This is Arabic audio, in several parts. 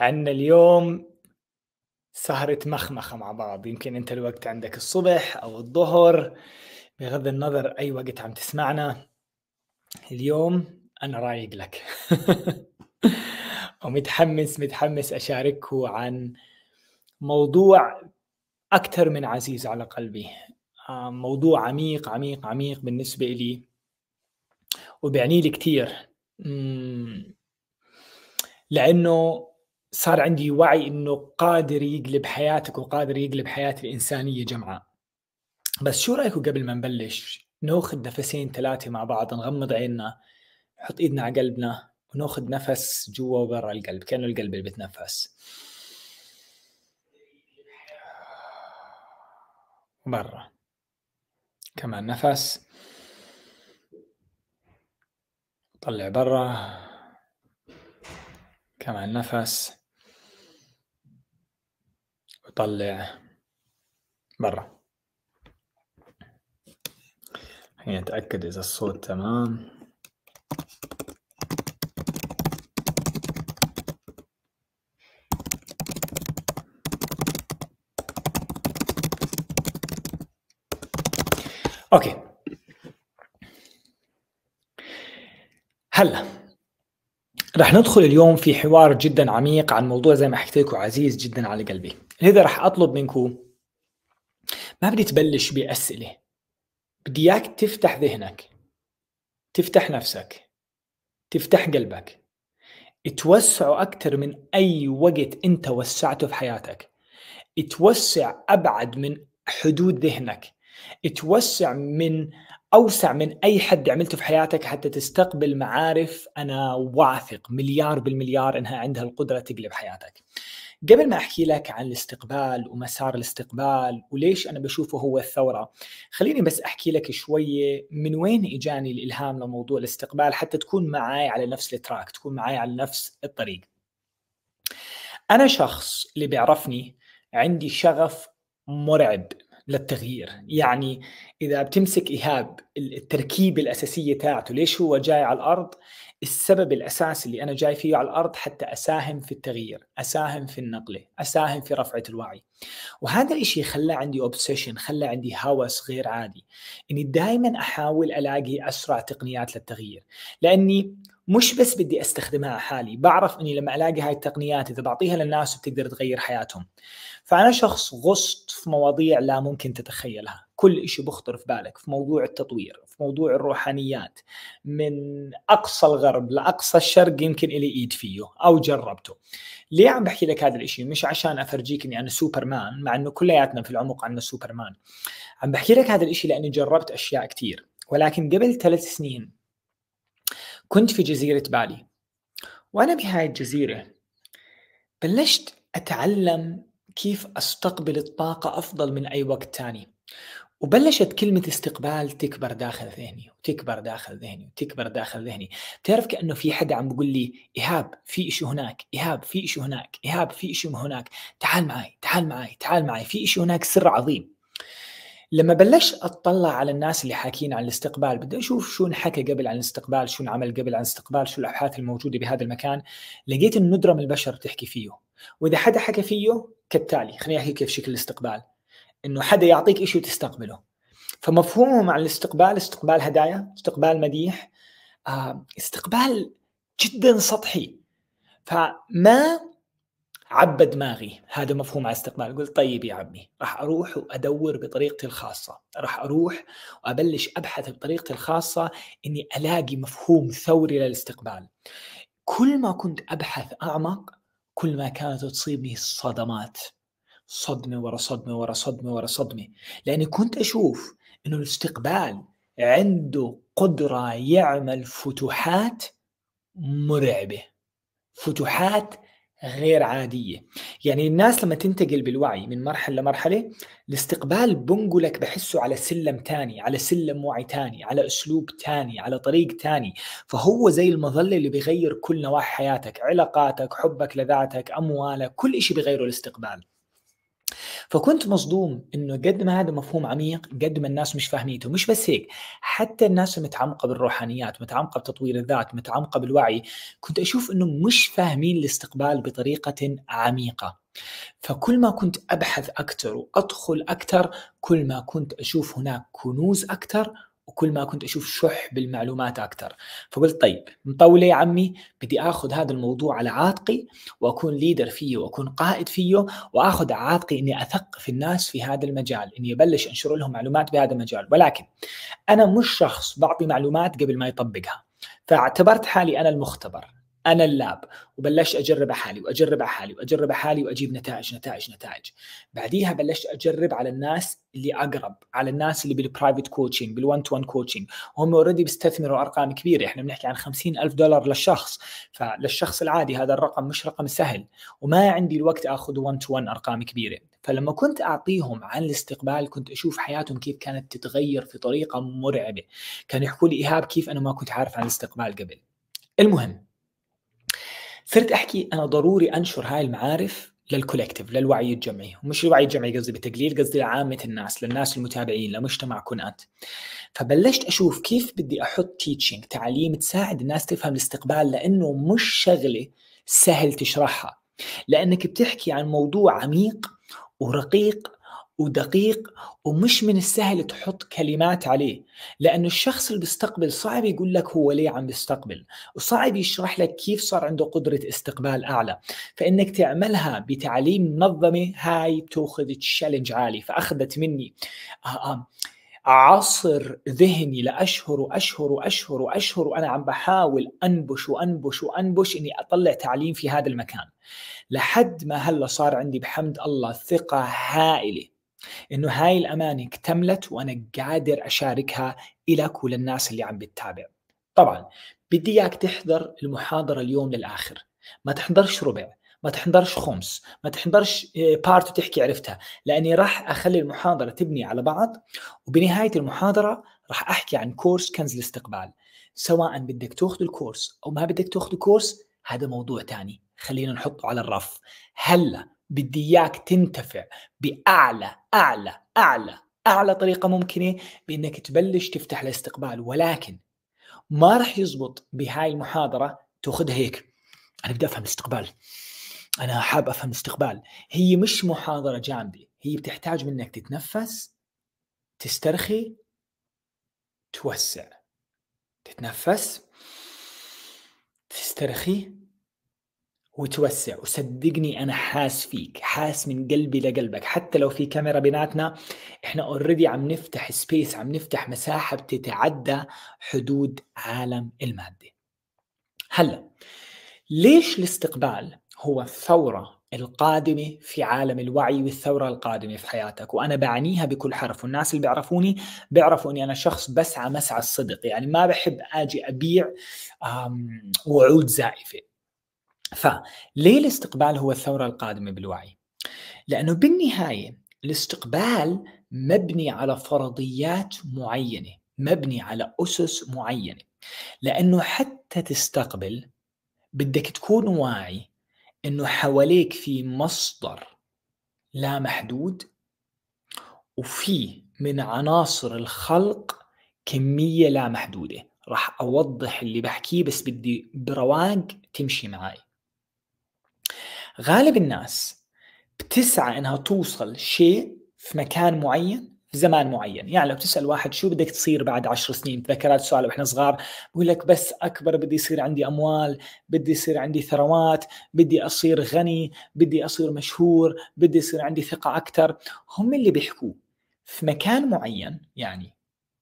عندنا اليوم سهرة مخمخة مع بعض يمكن أنت الوقت عندك الصبح أو الظهر بغض النظر أي وقت عم تسمعنا اليوم أنا رايق لك ومتحمس متحمس أشاركه عن موضوع أكثر من عزيز على قلبي آه، موضوع عميق عميق عميق بالنسبة لي وبيعني لي كثير لأنه صار عندي وعي انه قادر يقلب حياتك وقادر يقلب حياه الانسانيه جمعاء بس شو رايكم قبل ما نبلش ناخذ نفسين ثلاثه مع بعض نغمض عيننا نحط ايدنا على قلبنا وناخذ نفس جوا وبرا القلب كانه القلب اللي بتنفس برا كمان نفس طلع برا كمان نفس طلع برا الحين أتأكد إذا الصوت تمام اوكي هلا رح ندخل اليوم في حوار جدا عميق عن موضوع زي ما حكيت لكم عزيز جدا على قلبي لهذا رح اطلب منكم ما بدي تبلش باسئله بدي اياك تفتح ذهنك تفتح نفسك تفتح قلبك توسعه اكثر من اي وقت انت وسعته في حياتك توسع ابعد من حدود ذهنك توسع من اوسع من اي حد عملته في حياتك حتى تستقبل معارف انا واثق مليار بالمليار انها عندها القدره تقلب حياتك قبل ما احكي لك عن الاستقبال ومسار الاستقبال وليش انا بشوفه هو الثوره خليني بس احكي لك شويه من وين اجاني الالهام لموضوع الاستقبال حتى تكون معي على نفس التراك تكون معي على نفس الطريق انا شخص اللي بيعرفني عندي شغف مرعب للتغيير يعني إذا بتمسك إيهاب التركيبة الأساسية تاعته ليش هو جاي على الأرض السبب الاساسي اللي انا جاي فيه على الارض حتى اساهم في التغيير، اساهم في النقله، اساهم في رفعه الوعي. وهذا الشيء خلى عندي اوبسيشن، خلى عندي هوس غير عادي، اني دائما احاول الاقي اسرع تقنيات للتغيير، لاني مش بس بدي استخدمها على حالي، بعرف اني لما الاقي هاي التقنيات اذا بعطيها للناس بتقدر تغير حياتهم. فانا شخص غصت في مواضيع لا ممكن تتخيلها، كل شيء بخطر في بالك في موضوع التطوير في موضوع الروحانيات من أقصى الغرب لأقصى الشرق يمكن إلي إيد فيه أو جربته ليه عم بحكي لك هذا الشيء مش عشان أفرجيك أني أنا سوبرمان مع أنه كلياتنا في العمق عنا سوبرمان عم بحكي لك هذا الشيء لأني جربت أشياء كثير ولكن قبل ثلاث سنين كنت في جزيرة بالي وأنا بهاي الجزيرة بلشت أتعلم كيف أستقبل الطاقة أفضل من أي وقت تاني وبلشت كلمة استقبال تكبر داخل ذهني وتكبر داخل ذهني وتكبر داخل ذهني بتعرف كأنه في حدا عم بيقول لي إيهاب في إشي هناك إيهاب في إشي هناك إيهاب في إشي هناك تعال معي تعال معي تعال معي في إشي هناك سر عظيم لما بلشت اطلع على الناس اللي حاكيين عن الاستقبال بدي اشوف شو انحكى قبل عن الاستقبال شو انعمل قبل عن الاستقبال شو الابحاث الموجوده بهذا المكان لقيت انه ندره من البشر بتحكي فيه واذا حدا حكى فيه كالتالي خليني احكي كيف شكل الاستقبال انه حدا يعطيك شيء وتستقبله فمفهومهم عن الاستقبال استقبال هدايا استقبال مديح آه، استقبال جدا سطحي فما عبى دماغي هذا مفهوم على الاستقبال قلت طيب يا عمي راح اروح وادور بطريقتي الخاصه راح اروح وابلش ابحث بطريقتي الخاصه اني الاقي مفهوم ثوري للاستقبال كل ما كنت ابحث اعمق كل ما كانت تصيبني الصدمات صدمه ورا صدمه ورا صدمه ورا صدمه لاني كنت اشوف انه الاستقبال عنده قدره يعمل فتوحات مرعبه فتوحات غير عادية يعني الناس لما تنتقل بالوعي من مرحلة لمرحلة الاستقبال بنقلك بحسه على سلم تاني على سلم وعي تاني على أسلوب تاني على طريق تاني فهو زي المظلة اللي بيغير كل نواحي حياتك علاقاتك حبك لذاتك أموالك كل إشي بيغيره الاستقبال فكنت مصدوم انه قد ما هذا مفهوم عميق قد ما الناس مش فاهميته مش بس هيك حتى الناس المتعمقه بالروحانيات متعمقه بتطوير الذات متعمقه بالوعي كنت اشوف انه مش فاهمين الاستقبال بطريقه عميقه فكل ما كنت ابحث اكثر وادخل اكثر كل ما كنت اشوف هناك كنوز اكثر وكل ما كنت اشوف شح بالمعلومات اكثر فقلت طيب مطوله يا عمي بدي اخذ هذا الموضوع على عاتقي واكون ليدر فيه واكون قائد فيه واخذ على عاتقي اني اثقف الناس في هذا المجال اني ابلش انشر لهم معلومات بهذا المجال ولكن انا مش شخص بعطي معلومات قبل ما يطبقها فاعتبرت حالي انا المختبر انا اللاب وبلشت اجرب على حالي واجرب على حالي واجرب على حالي واجيب نتائج نتائج نتائج بعديها بلشت اجرب على الناس اللي اقرب على الناس اللي بالبرايفت كوتشنج بال1 تو 1 كوتشنج وهم اوريدي بيستثمروا ارقام كبيره احنا بنحكي عن 50 الف دولار للشخص فللشخص العادي هذا الرقم مش رقم سهل وما عندي الوقت اخذ 1 تو 1 ارقام كبيره فلما كنت اعطيهم عن الاستقبال كنت اشوف حياتهم كيف كانت تتغير في طريقه مرعبه كانوا يحكوا لي ايهاب كيف انا ما كنت عارف عن الاستقبال قبل المهم صرت احكي انا ضروري انشر هاي المعارف للكولكتيف للوعي الجمعي ومش الوعي الجمعي قصدي بتقليل قصدي لعامة الناس للناس المتابعين لمجتمعكم أنت فبلشت أشوف كيف بدي أحط تيتشنج تعليم تساعد الناس تفهم الاستقبال لأنه مش شغلة سهل تشرحها لأنك بتحكي عن موضوع عميق ورقيق ودقيق ومش من السهل تحط كلمات عليه لأنه الشخص اللي بيستقبل صعب يقول لك هو ليه عم بيستقبل وصعب يشرح لك كيف صار عنده قدرة استقبال أعلى فإنك تعملها بتعليم منظمة هاي بتأخذ تشالنج عالي فأخذت مني آه، آه. عصر ذهني لاشهر واشهر واشهر واشهر وانا عم بحاول انبش وانبش وانبش اني اطلع تعليم في هذا المكان لحد ما هلا صار عندي بحمد الله ثقه هائله انه هاي الامانه اكتملت وانا قادر اشاركها الك وللناس اللي عم بتتابع طبعا بدي اياك تحضر المحاضره اليوم للاخر ما تحضرش ربع ما تحضرش خمس ما تحضرش بارت آه، وتحكي عرفتها لاني راح اخلي المحاضره تبني على بعض وبنهايه المحاضره راح احكي عن كورس كنز الاستقبال سواء بدك تاخذ الكورس او ما بدك تاخذ الكورس هذا موضوع ثاني خلينا نحطه على الرف هلا بدي اياك تنتفع باعلى اعلى اعلى اعلى طريقه ممكنه بانك تبلش تفتح الاستقبال ولكن ما راح يزبط بهاي المحاضره تاخذها هيك انا بدي افهم الاستقبال انا حاب افهم الاستقبال هي مش محاضره جامده هي بتحتاج منك تتنفس تسترخي توسع تتنفس تسترخي وتوسع وصدقني انا حاس فيك حاس من قلبي لقلبك حتى لو في كاميرا بيناتنا احنا اوريدي عم نفتح سبيس عم نفتح مساحه بتتعدى حدود عالم الماده هلا ليش الاستقبال هو الثوره القادمة في عالم الوعي والثورة القادمة في حياتك وأنا بعنيها بكل حرف والناس اللي بيعرفوني بيعرفوا أني أنا شخص بسعى مسعى الصدق يعني ما بحب أجي أبيع وعود زائفة فليه الاستقبال هو الثورة القادمة بالوعي؟ لأنه بالنهاية الاستقبال مبني على فرضيات معينة مبني على أسس معينة لأنه حتى تستقبل بدك تكون واعي أنه حواليك في مصدر لا محدود وفي من عناصر الخلق كمية لا محدودة راح أوضح اللي بحكيه بس بدي برواق تمشي معي غالب الناس بتسعى انها توصل شيء في مكان معين في زمان معين يعني لو تسال واحد شو بدك تصير بعد عشر سنين تذكرت سؤال واحنا صغار بقول لك بس اكبر بدي يصير عندي اموال بدي يصير عندي ثروات بدي اصير غني بدي اصير مشهور بدي يصير عندي ثقه اكثر هم اللي بيحكوا في مكان معين يعني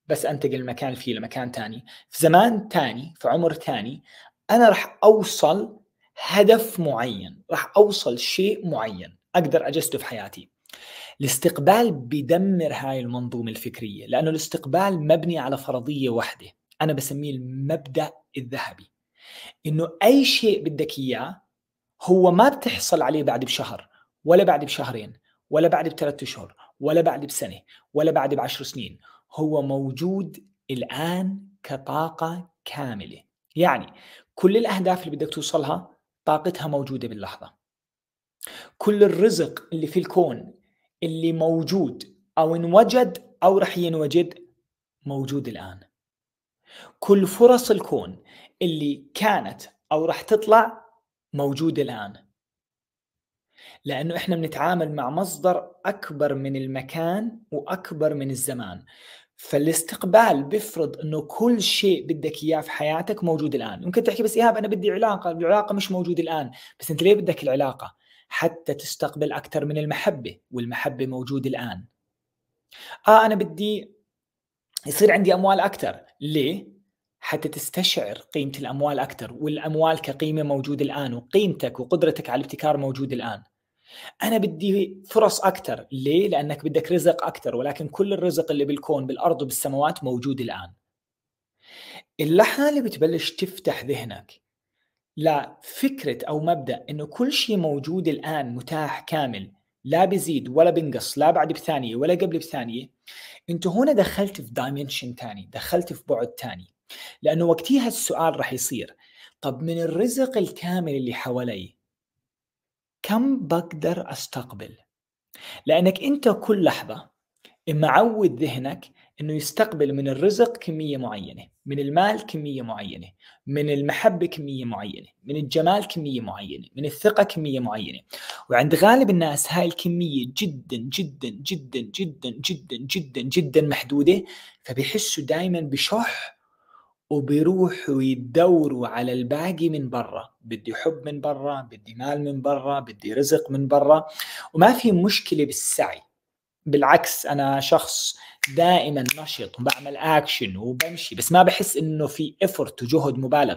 بس انتقل مكان فيه لمكان ثاني في زمان ثاني في عمر ثاني انا راح اوصل هدف معين راح اوصل شيء معين اقدر اجسده في حياتي الاستقبال بيدمر هاي المنظومة الفكرية لأنه الاستقبال مبني على فرضية واحدة أنا بسميه المبدأ الذهبي إنه أي شيء بدك إياه هو ما بتحصل عليه بعد بشهر ولا بعد بشهرين ولا بعد بثلاثة أشهر ولا بعد بسنة ولا بعد بعشر سنين هو موجود الآن كطاقة كاملة يعني كل الأهداف اللي بدك توصلها طاقتها موجوده باللحظه كل الرزق اللي في الكون اللي موجود او انوجد او راح ينوجد موجود الان كل فرص الكون اللي كانت او راح تطلع موجوده الان لانه احنا بنتعامل مع مصدر اكبر من المكان واكبر من الزمان فالاستقبال بيفرض انه كل شيء بدك اياه في حياتك موجود الان ممكن تحكي بس ايهاب انا بدي علاقه العلاقه مش موجوده الان بس انت ليه بدك العلاقه حتى تستقبل اكثر من المحبه والمحبه موجوده الان اه انا بدي يصير عندي اموال اكثر ليه حتى تستشعر قيمه الاموال اكثر والاموال كقيمه موجوده الان وقيمتك وقدرتك على الابتكار موجوده الان انا بدي فرص اكثر ليه لانك بدك رزق اكثر ولكن كل الرزق اللي بالكون بالارض وبالسماوات موجود الان اللحظه اللي بتبلش تفتح ذهنك لفكره او مبدا انه كل شيء موجود الان متاح كامل لا بزيد ولا بنقص لا بعد بثانيه ولا قبل بثانيه انت هنا دخلت في دايمنشن ثاني دخلت في بعد ثاني لانه وقتها السؤال راح يصير طب من الرزق الكامل اللي حوالي كم بقدر استقبل لانك انت كل لحظه معود ذهنك انه يستقبل من الرزق كميه معينه، من المال كميه معينه، من المحبه كميه معينه، من الجمال كميه معينه، من الثقه كميه معينه، وعند غالب الناس هاي الكميه جدا جدا جدا جدا جدا جدا جدا محدوده فبيحسوا دائما بشح وبيروحوا يدوروا على الباقي من برا بدي حب من برا بدي مال من برا بدي رزق من برا وما في مشكلة بالسعي بالعكس أنا شخص دائما نشط وبعمل أكشن وبمشي بس ما بحس إنه في إفرت وجهد مبالغ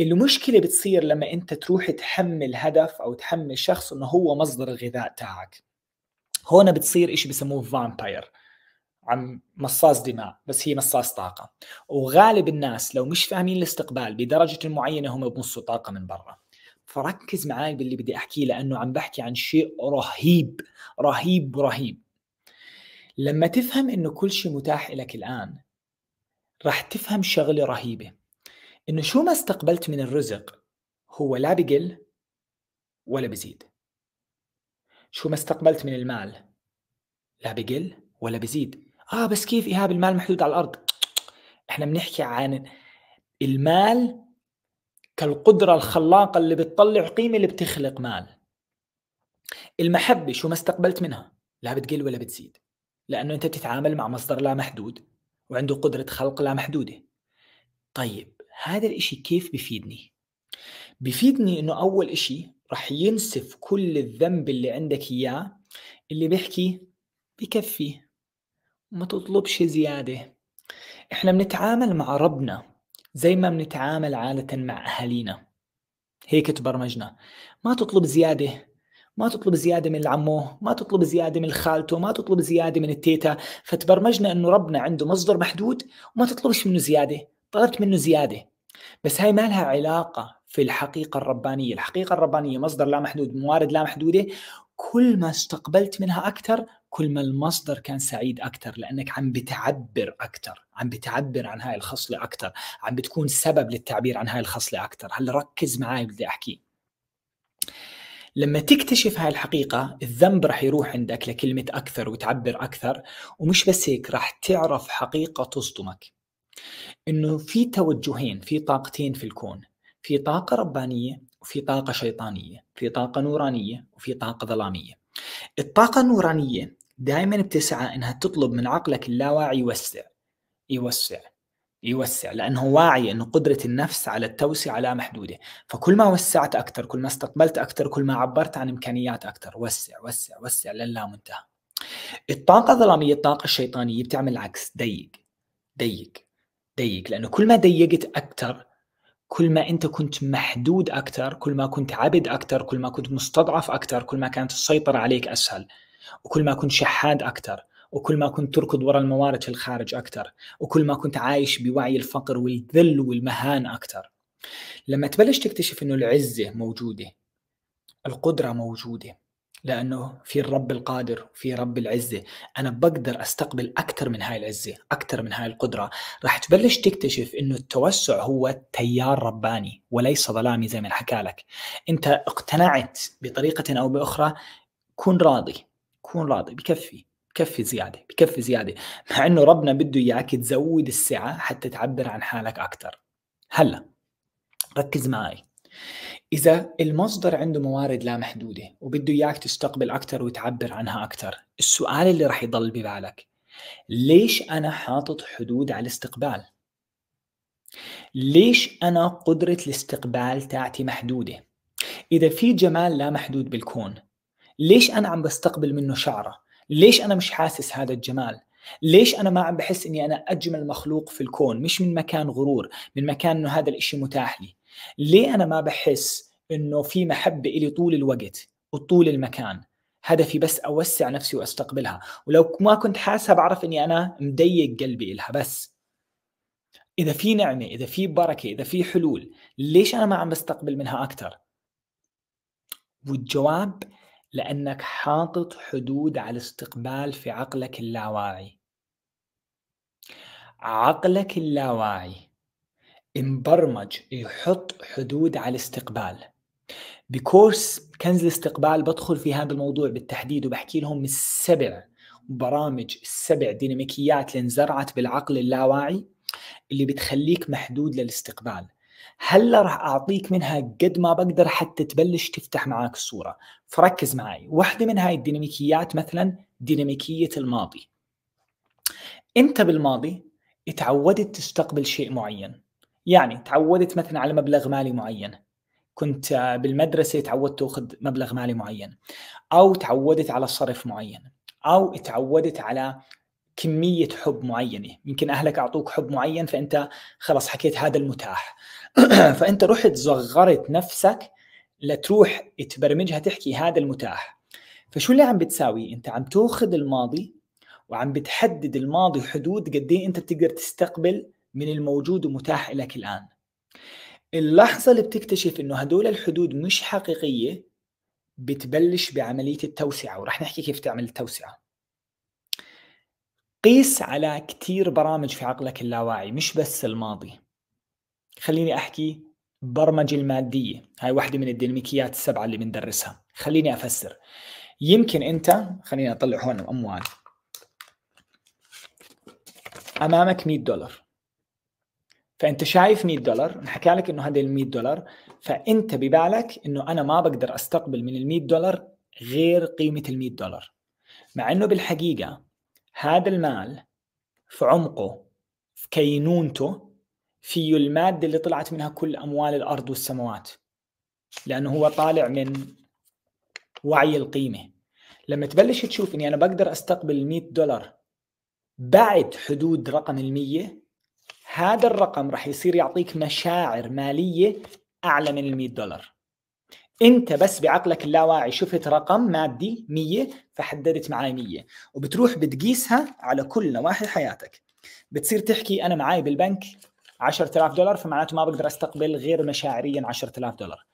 المشكلة بتصير لما أنت تروح تحمل هدف أو تحمل شخص إنه هو مصدر الغذاء تاعك هون بتصير إشي بسموه فامباير عن مصاص دماء بس هي مصاص طاقة وغالب الناس لو مش فاهمين الاستقبال بدرجة معينة هم بمصوا طاقة من برا فركز معي باللي بدي أحكيه لأنه عم بحكي عن شيء رهيب رهيب رهيب لما تفهم أنه كل شيء متاح لك الآن راح تفهم شغلة رهيبة أنه شو ما استقبلت من الرزق هو لا بقل ولا بزيد شو ما استقبلت من المال لا بقل ولا بزيد اه بس كيف ايهاب المال محدود على الارض احنا بنحكي عن المال كالقدرة الخلاقة اللي بتطلع قيمة اللي بتخلق مال المحبة شو ما استقبلت منها لا بتقل ولا بتزيد لأنه أنت بتتعامل مع مصدر لا محدود وعنده قدرة خلق لا محدودة طيب هذا الإشي كيف بفيدني؟ بفيدني إنه أول إشي رح ينسف كل الذنب اللي عندك إياه اللي بيحكي بكفي وما تطلبش زيادة احنا بنتعامل مع ربنا زي ما بنتعامل عادة مع أهالينا هيك تبرمجنا ما تطلب زيادة ما تطلب زيادة من العمو ما تطلب زيادة من خالته ما تطلب زيادة من التيتا فتبرمجنا أنه ربنا عنده مصدر محدود وما تطلبش منه زيادة طلبت منه زيادة بس هاي ما لها علاقة في الحقيقة الربانية الحقيقة الربانية مصدر لا محدود موارد لا محدودة كل ما استقبلت منها اكثر كل ما المصدر كان سعيد اكثر لانك عم بتعبر اكثر عم بتعبر عن هاي الخصله اكثر عم بتكون سبب للتعبير عن هاي الخصله اكثر هلا ركز معي بدي احكي لما تكتشف هاي الحقيقة الذنب رح يروح عندك لكلمة أكثر وتعبر أكثر ومش بس هيك رح تعرف حقيقة تصدمك إنه في توجهين في طاقتين في الكون في طاقة ربانية وفي طاقة شيطانية في طاقة نورانية وفي طاقة ظلامية الطاقة النورانية دائما بتسعى انها تطلب من عقلك اللاواعي يوسع يوسع يوسع لانه واعي انه قدره النفس على التوسعه لا محدوده، فكل ما وسعت اكثر، كل ما استقبلت اكثر، كل ما عبرت عن امكانيات اكثر، وسع وسع وسع للا منتهى. الطاقه الظلاميه، الطاقه الشيطانيه بتعمل العكس، ضيق ضيق ضيق لانه كل ما ضيقت اكثر كل ما انت كنت محدود اكثر كل ما كنت عبد اكثر كل ما كنت مستضعف اكثر كل ما كانت السيطره عليك اسهل وكل ما كنت شحاد اكثر وكل ما كنت تركض وراء الموارد في الخارج اكثر وكل ما كنت عايش بوعي الفقر والذل والمهان اكثر لما تبلش تكتشف انه العزه موجوده القدره موجوده لانه في الرب القادر في رب العزه انا بقدر استقبل اكثر من هاي العزه اكثر من هاي القدره راح تبلش تكتشف انه التوسع هو تيار رباني وليس ظلامي زي ما حكى لك انت اقتنعت بطريقه او باخرى كن راضي كن راضي بكفي بكفي زياده بكفي زياده مع انه ربنا بده اياك تزود السعه حتى تعبر عن حالك اكثر هلا ركز معي إذا المصدر عنده موارد لا محدودة وبده إياك تستقبل أكثر وتعبر عنها أكثر السؤال اللي رح يضل ببالك ليش أنا حاطط حدود على الاستقبال؟ ليش أنا قدرة الاستقبال تاعتي محدودة؟ إذا في جمال لا محدود بالكون ليش أنا عم بستقبل منه شعرة؟ ليش أنا مش حاسس هذا الجمال؟ ليش انا ما عم بحس اني انا اجمل مخلوق في الكون مش من مكان غرور من مكان انه هذا الاشي متاح لي ليه انا ما بحس انه في محبه الي طول الوقت وطول المكان هدفي بس اوسع نفسي واستقبلها ولو ما كنت حاسها بعرف اني انا مضيق قلبي لها بس اذا في نعمه اذا في بركه اذا في حلول ليش انا ما عم بستقبل منها اكثر والجواب لانك حاطط حدود على الاستقبال في عقلك اللاواعي عقلك اللاواعي مبرمج يحط حدود على الاستقبال بكورس كنز الاستقبال بدخل في هذا الموضوع بالتحديد وبحكي لهم السبع برامج السبع ديناميكيات اللي انزرعت بالعقل اللاواعي اللي بتخليك محدود للاستقبال هلا راح اعطيك منها قد ما بقدر حتى تبلش تفتح معك الصوره فركز معي واحده من هاي الديناميكيات مثلا ديناميكيه الماضي انت بالماضي اتعودت تستقبل شيء معين يعني تعودت مثلا على مبلغ مالي معين كنت بالمدرسه تعودت تاخذ مبلغ مالي معين او تعودت على صرف معين او تعودت على كميه حب معينه يمكن اهلك اعطوك حب معين فانت خلص حكيت هذا المتاح فانت رحت صغرت نفسك لتروح تبرمجها تحكي هذا المتاح فشو اللي عم بتساوي انت عم تاخذ الماضي وعم بتحدد الماضي حدود قد ايه انت بتقدر تستقبل من الموجود ومتاح لك الآن اللحظة اللي بتكتشف إنه هدول الحدود مش حقيقية بتبلش بعملية التوسعة ورح نحكي كيف تعمل التوسعة قيس على كتير برامج في عقلك اللاواعي مش بس الماضي خليني أحكي برمجة المادية هاي واحدة من الديناميكيات السبعة اللي بندرسها خليني أفسر يمكن أنت خليني أطلع هون الأموال أمامك 100 دولار فانت شايف 100 دولار حكى لك انه هذه ال 100 دولار فانت ببالك انه انا ما بقدر استقبل من ال 100 دولار غير قيمه ال 100 دولار مع انه بالحقيقه هذا المال في عمقه في كينونته فيه الماده اللي طلعت منها كل اموال الارض والسماوات لانه هو طالع من وعي القيمه لما تبلش تشوف اني انا بقدر استقبل 100 دولار بعد حدود رقم المية هذا الرقم راح يصير يعطيك مشاعر ماليه اعلى من ال 100 دولار انت بس بعقلك اللاواعي شفت رقم مادي 100 فحددت معي 100 وبتروح بتقيسها على كل نواحي حياتك بتصير تحكي انا معي بالبنك 10000 دولار فمعناته ما بقدر استقبل غير مشاعريا 10000 دولار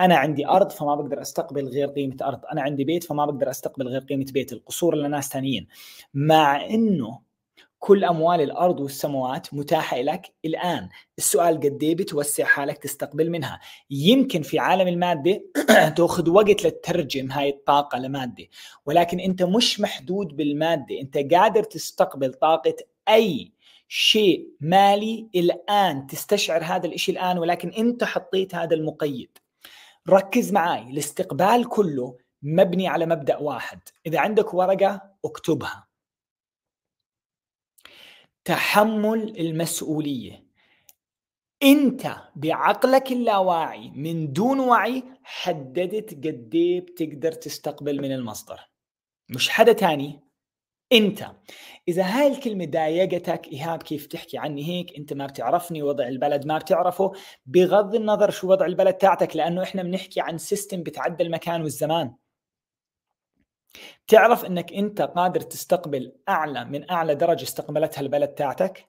انا عندي ارض فما بقدر استقبل غير قيمه ارض انا عندي بيت فما بقدر استقبل غير قيمه بيت القصور لناس ثانيين مع انه كل اموال الارض والسموات متاحه لك الان السؤال قد ايه بتوسع حالك تستقبل منها يمكن في عالم الماده تاخذ وقت لتترجم هاي الطاقه لماده ولكن انت مش محدود بالماده انت قادر تستقبل طاقه اي شيء مالي الان تستشعر هذا الشيء الان ولكن انت حطيت هذا المقيد ركز معي الاستقبال كله مبني على مبدا واحد اذا عندك ورقه اكتبها تحمل المسؤوليه انت بعقلك اللاواعي من دون وعي حددت قد ايه بتقدر تستقبل من المصدر مش حدا تاني انت اذا هاي الكلمه ضايقتك ايهاب كيف تحكي عني هيك انت ما بتعرفني وضع البلد ما بتعرفه بغض النظر شو وضع البلد تاعتك لانه احنا بنحكي عن سيستم بتعدى المكان والزمان تعرف انك انت قادر تستقبل اعلى من اعلى درجه استقبلتها البلد تاعتك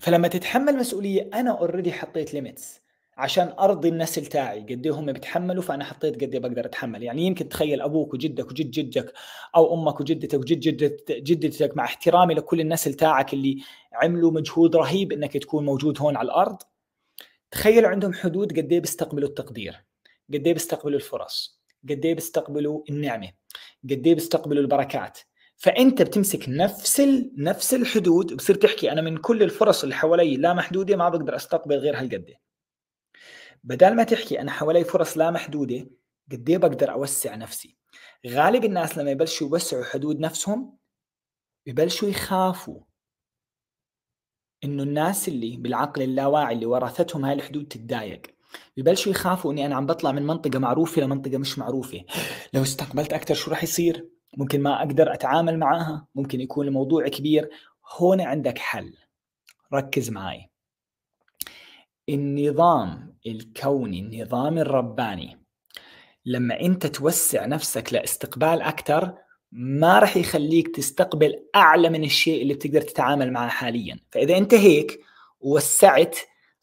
فلما تتحمل مسؤوليه انا اوريدي حطيت ليميتس عشان ارضي النسل تاعي قد إيه هم بيتحملوا فانا حطيت قد إيه بقدر اتحمل يعني يمكن تخيل ابوك وجدك وجد جدك او امك وجدتك وجد جدتك مع احترامي لكل النسل تاعك اللي عملوا مجهود رهيب انك تكون موجود هون على الارض تخيل عندهم حدود قد ايه بيستقبلوا التقدير قد ايه بيستقبلوا الفرص قد ايه بيستقبلوا النعمه قد ايه بيستقبلوا البركات فانت بتمسك نفس ال... نفس الحدود بصير تحكي انا من كل الفرص اللي حوالي لا محدوده ما بقدر استقبل غير هالقد بدل ما تحكي انا حوالي فرص لا محدوده قد ايه بقدر اوسع نفسي غالب الناس لما يبلشوا يوسعوا حدود نفسهم ببلشوا يخافوا انه الناس اللي بالعقل اللاواعي اللي ورثتهم هاي الحدود تتضايق ببلشوا يخافوا اني انا عم بطلع من منطقه معروفه لمنطقه مش معروفه لو استقبلت اكثر شو راح يصير ممكن ما اقدر اتعامل معاها ممكن يكون الموضوع كبير هون عندك حل ركز معي النظام الكوني النظام الرباني لما انت توسع نفسك لاستقبال اكثر ما راح يخليك تستقبل اعلى من الشيء اللي بتقدر تتعامل معه حاليا فاذا انت هيك ووسعت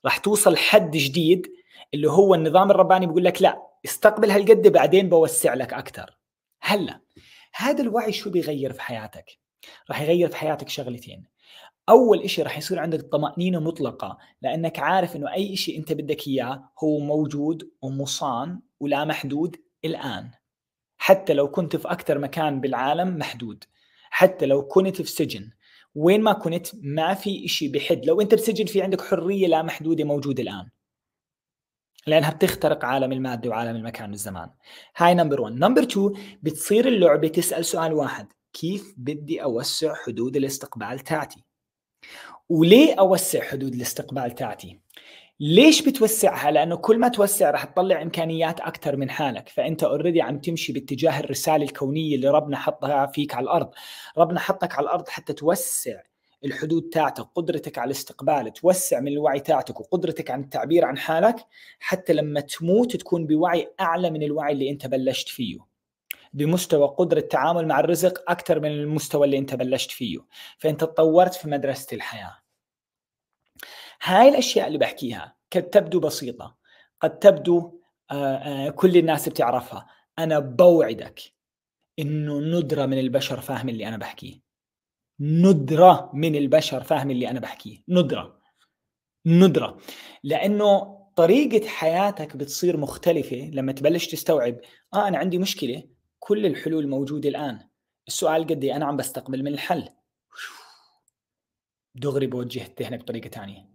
راح توصل حد جديد اللي هو النظام الرباني بيقول لك لا استقبل هالقد بعدين بوسع لك اكثر هلا هذا الوعي شو بيغير في حياتك راح يغير في حياتك شغلتين اول شيء راح يصير عندك طمانينه مطلقه لانك عارف انه اي شيء انت بدك اياه هو موجود ومصان ولا محدود الان حتى لو كنت في اكثر مكان بالعالم محدود حتى لو كنت في سجن وين ما كنت ما في شيء بحد لو انت بسجن في عندك حريه لا محدوده موجوده الان لانها بتخترق عالم الماده وعالم المكان والزمان هاي نمبر 1 نمبر 2 بتصير اللعبه تسال سؤال واحد كيف بدي اوسع حدود الاستقبال تاعتي وليه اوسع حدود الاستقبال تاعتي ليش بتوسعها؟ لانه كل ما توسع رح تطلع امكانيات اكثر من حالك، فانت اوريدي عم تمشي باتجاه الرساله الكونيه اللي ربنا حطها فيك على الارض، ربنا حطك على الارض حتى توسع الحدود تاعتك قدرتك على الاستقبال توسع من الوعي تاعتك وقدرتك عن التعبير عن حالك حتى لما تموت تكون بوعي أعلى من الوعي اللي أنت بلشت فيه بمستوى قدرة التعامل مع الرزق أكثر من المستوى اللي أنت بلشت فيه فأنت تطورت في مدرسة الحياة هاي الأشياء اللي بحكيها قد تبدو بسيطة قد تبدو آه، آه، كل الناس بتعرفها أنا بوعدك إنه ندرة من البشر فاهم اللي أنا بحكيه ندره من البشر فاهم اللي انا بحكيه ندره ندره لانه طريقه حياتك بتصير مختلفه لما تبلش تستوعب اه انا عندي مشكله كل الحلول موجوده الان السؤال قد انا عم بستقبل من الحل دغري بوجه الذهن بطريقه ثانيه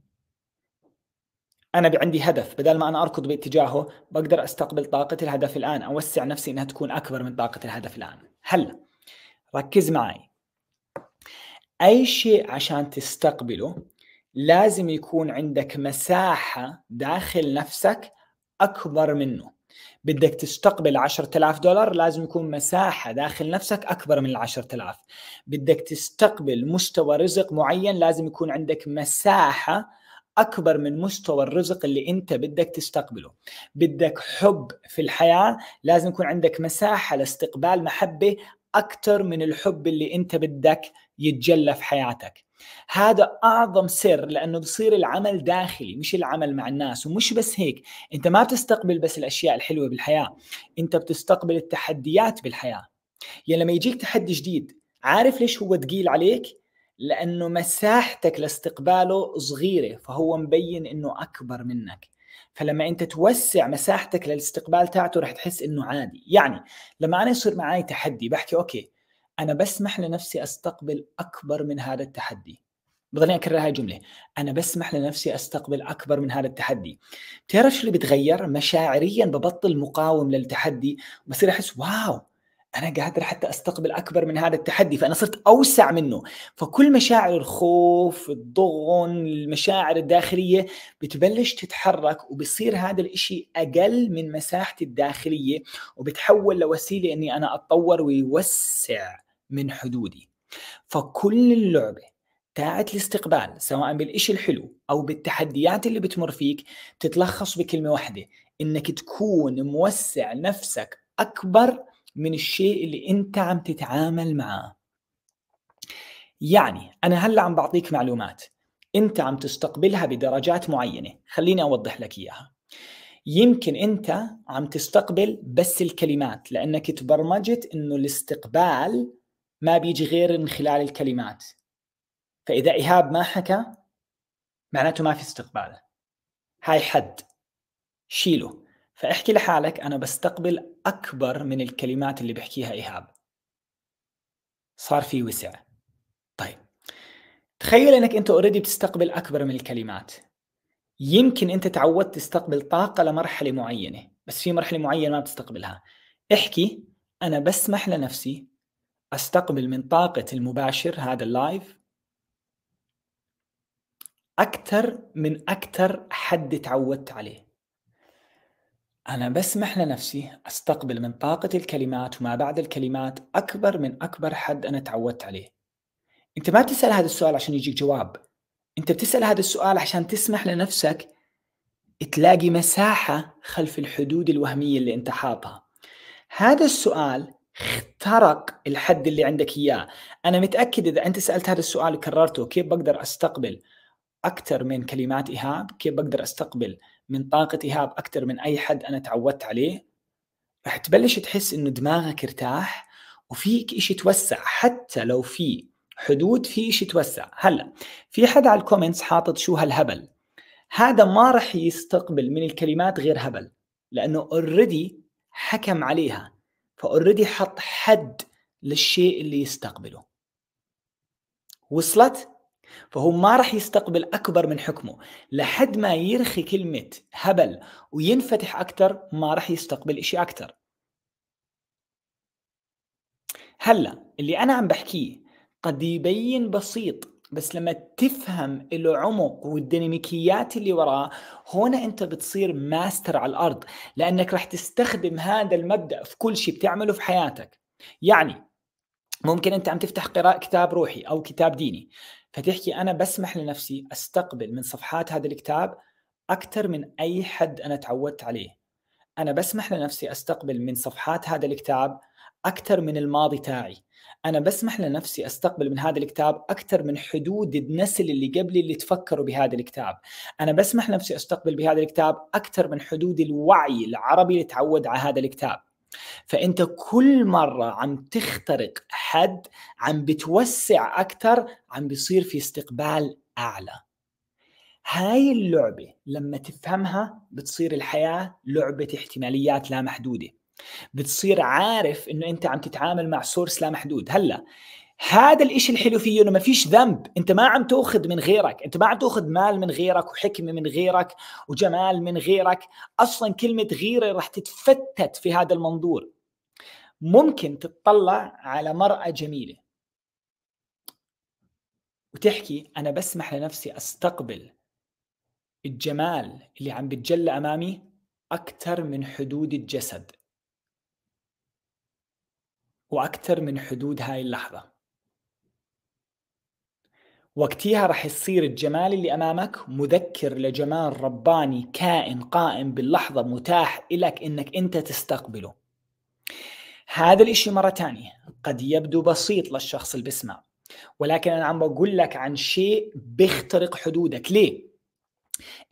انا عندي هدف بدل ما انا اركض باتجاهه بقدر استقبل طاقه الهدف الان اوسع نفسي انها تكون اكبر من طاقه الهدف الان هلا ركز معي اي شيء عشان تستقبله لازم يكون عندك مساحه داخل نفسك اكبر منه بدك تستقبل 10000 دولار لازم يكون مساحه داخل نفسك اكبر من العشرة 10000 بدك تستقبل مستوى رزق معين لازم يكون عندك مساحه اكبر من مستوى الرزق اللي انت بدك تستقبله بدك حب في الحياه لازم يكون عندك مساحه لاستقبال محبه اكثر من الحب اللي انت بدك يتجلى في حياتك هذا اعظم سر لانه بصير العمل داخلي مش العمل مع الناس ومش بس هيك انت ما بتستقبل بس الاشياء الحلوه بالحياه انت بتستقبل التحديات بالحياه يعني لما يجيك تحدي جديد عارف ليش هو ثقيل عليك لانه مساحتك لاستقباله صغيره فهو مبين انه اكبر منك فلما انت توسع مساحتك للاستقبال تاعته رح تحس انه عادي يعني لما انا يصير معي تحدي بحكي اوكي انا بسمح لنفسي استقبل اكبر من هذا التحدي بضلني اكرر هاي الجمله انا بسمح لنفسي استقبل اكبر من هذا التحدي بتعرف شو اللي بتغير مشاعريا ببطل مقاوم للتحدي بصير احس واو انا قادر حتى استقبل اكبر من هذا التحدي فانا صرت اوسع منه فكل مشاعر الخوف الضغن المشاعر الداخليه بتبلش تتحرك وبصير هذا الإشي اقل من مساحتي الداخليه وبتحول لوسيله اني انا اتطور ويوسع من حدودي فكل اللعبه تاعت الاستقبال سواء بالإشي الحلو أو بالتحديات اللي بتمر فيك بتتلخص بكلمة واحدة إنك تكون موسع نفسك أكبر من الشيء اللي انت عم تتعامل معاه يعني انا هلا عم بعطيك معلومات انت عم تستقبلها بدرجات معينه خليني اوضح لك اياها يمكن انت عم تستقبل بس الكلمات لانك تبرمجت انه الاستقبال ما بيجي غير من خلال الكلمات فاذا ايهاب ما حكى معناته ما في استقبال هاي حد شيله فاحكي لحالك انا بستقبل اكبر من الكلمات اللي بحكيها ايهاب صار في وسع طيب تخيل انك انت اوريدي بتستقبل اكبر من الكلمات يمكن انت تعودت تستقبل طاقه لمرحله معينه بس في مرحله معينه ما بتستقبلها احكي انا بسمح لنفسي استقبل من طاقه المباشر هذا اللايف اكثر من اكثر حد تعودت عليه أنا بسمح لنفسي أستقبل من طاقة الكلمات وما بعد الكلمات أكبر من أكبر حد أنا تعودت عليه أنت ما بتسأل هذا السؤال عشان يجيك جواب أنت بتسأل هذا السؤال عشان تسمح لنفسك تلاقي مساحة خلف الحدود الوهمية اللي أنت حاطها هذا السؤال اخترق الحد اللي عندك إياه أنا متأكد إذا أنت سألت هذا السؤال وكررته كيف بقدر أستقبل أكثر من كلمات إيهاب كيف بقدر أستقبل من طاقه ايهاب اكثر من اي حد انا تعودت عليه رح تبلش تحس انه دماغك ارتاح وفيك إشي توسع حتى لو في حدود في إشي توسع هلا في حدا على الكومنتس حاطط شو هالهبل هذا ما رح يستقبل من الكلمات غير هبل لانه اوريدي حكم عليها فاوريدي حط حد للشيء اللي يستقبله وصلت فهو ما راح يستقبل اكبر من حكمه لحد ما يرخي كلمه هبل وينفتح اكثر ما راح يستقبل شيء اكثر هلا اللي انا عم بحكيه قد يبين بسيط بس لما تفهم العمق والديناميكيات اللي وراه هنا انت بتصير ماستر على الارض لانك راح تستخدم هذا المبدا في كل شيء بتعمله في حياتك يعني ممكن انت عم تفتح قراءة كتاب روحي او كتاب ديني فتحكي انا بسمح لنفسي استقبل من صفحات هذا الكتاب اكثر من اي حد انا تعودت عليه انا بسمح لنفسي استقبل من صفحات هذا الكتاب اكثر من الماضي تاعي انا بسمح لنفسي استقبل من هذا الكتاب اكثر من حدود النسل اللي قبلي اللي تفكروا بهذا الكتاب انا بسمح لنفسي استقبل بهذا الكتاب اكثر من حدود الوعي العربي اللي تعود على هذا الكتاب فانت كل مره عم تخترق حد عم بتوسع اكثر عم بيصير في استقبال اعلى هاي اللعبه لما تفهمها بتصير الحياه لعبه احتماليات لا محدوده بتصير عارف انه انت عم تتعامل مع سورس لا محدود هلا هذا الإشي الحلو فيه انه ما فيش ذنب انت ما عم تاخذ من غيرك انت ما عم تاخذ مال من غيرك وحكمه من غيرك وجمال من غيرك اصلا كلمه غيره رح تتفتت في هذا المنظور ممكن تطلع على مراه جميله وتحكي انا بسمح لنفسي استقبل الجمال اللي عم بتجلى امامي اكثر من حدود الجسد واكثر من حدود هاي اللحظه وقتها راح يصير الجمال اللي امامك مذكر لجمال رباني كائن قائم باللحظه متاح لك انك انت تستقبله. هذا الاشي مره ثانيه قد يبدو بسيط للشخص اللي بسمع ولكن انا عم بقول لك عن شيء بيخترق حدودك، ليه؟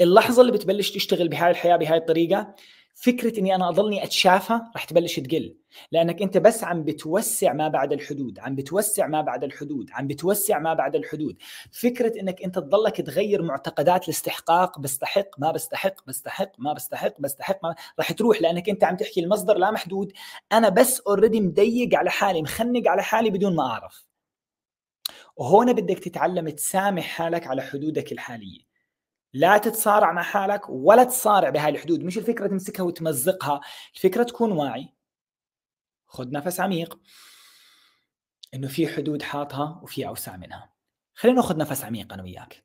اللحظه اللي بتبلش تشتغل بهاي الحياه بهاي الطريقه فكره اني انا اضلني اتشافى رح تبلش تقل لانك انت بس عم بتوسع ما بعد الحدود عم بتوسع ما بعد الحدود عم بتوسع ما بعد الحدود فكره انك انت تضلك تغير معتقدات الاستحقاق بستحق ما بستحق بستحق ما بستحق بستحق ما رح تروح لانك انت عم تحكي المصدر لا محدود انا بس اوريدي مضيق على حالي مخنق على حالي بدون ما اعرف وهون بدك تتعلم تسامح حالك على حدودك الحاليه لا تتصارع مع حالك ولا تصارع بهاي الحدود مش الفكره تمسكها وتمزقها الفكره تكون واعي خذ نفس عميق انه في حدود حاطها وفي اوسع منها خلينا ناخذ نفس عميق انا وياك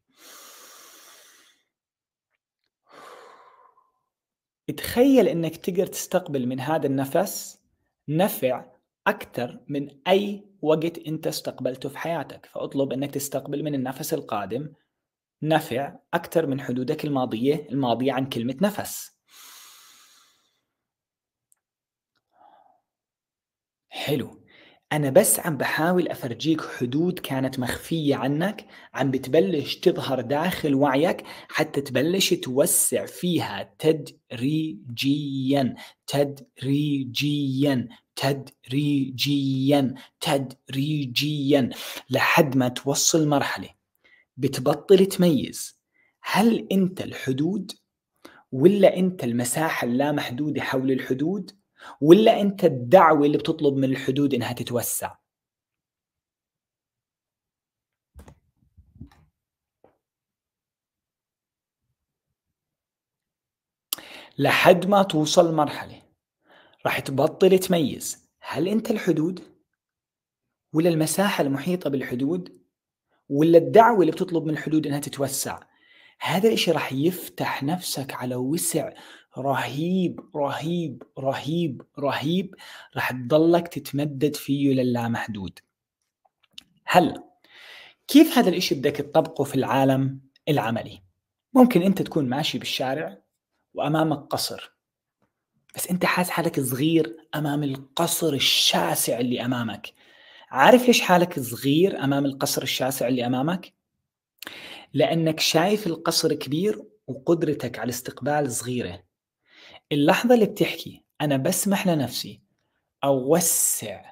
تخيل انك تقدر تستقبل من هذا النفس نفع اكثر من اي وقت انت استقبلته في حياتك فاطلب انك تستقبل من النفس القادم نفع أكثر من حدودك الماضية الماضية عن كلمة نفس حلو أنا بس عم بحاول أفرجيك حدود كانت مخفية عنك عم بتبلش تظهر داخل وعيك حتى تبلش توسع فيها تدريجيا تدريجيا تدريجيا تدريجيا لحد ما توصل مرحلة بتبطل تميز هل انت الحدود ولا انت المساحه اللامحدوده حول الحدود ولا انت الدعوه اللي بتطلب من الحدود انها تتوسع لحد ما توصل مرحله راح تبطل تميز هل انت الحدود ولا المساحه المحيطه بالحدود ولا الدعوه اللي بتطلب من الحدود انها تتوسع هذا الشيء راح يفتح نفسك على وسع رهيب رهيب رهيب رهيب راح تضلك تتمدد فيه للامحدود هلا كيف هذا الشيء بدك تطبقه في العالم العملي ممكن انت تكون ماشي بالشارع وامامك قصر بس انت حاس حالك صغير امام القصر الشاسع اللي امامك عارف ليش حالك صغير امام القصر الشاسع اللي امامك؟ لانك شايف القصر كبير وقدرتك على الاستقبال صغيره. اللحظه اللي بتحكي انا بسمح لنفسي اوسع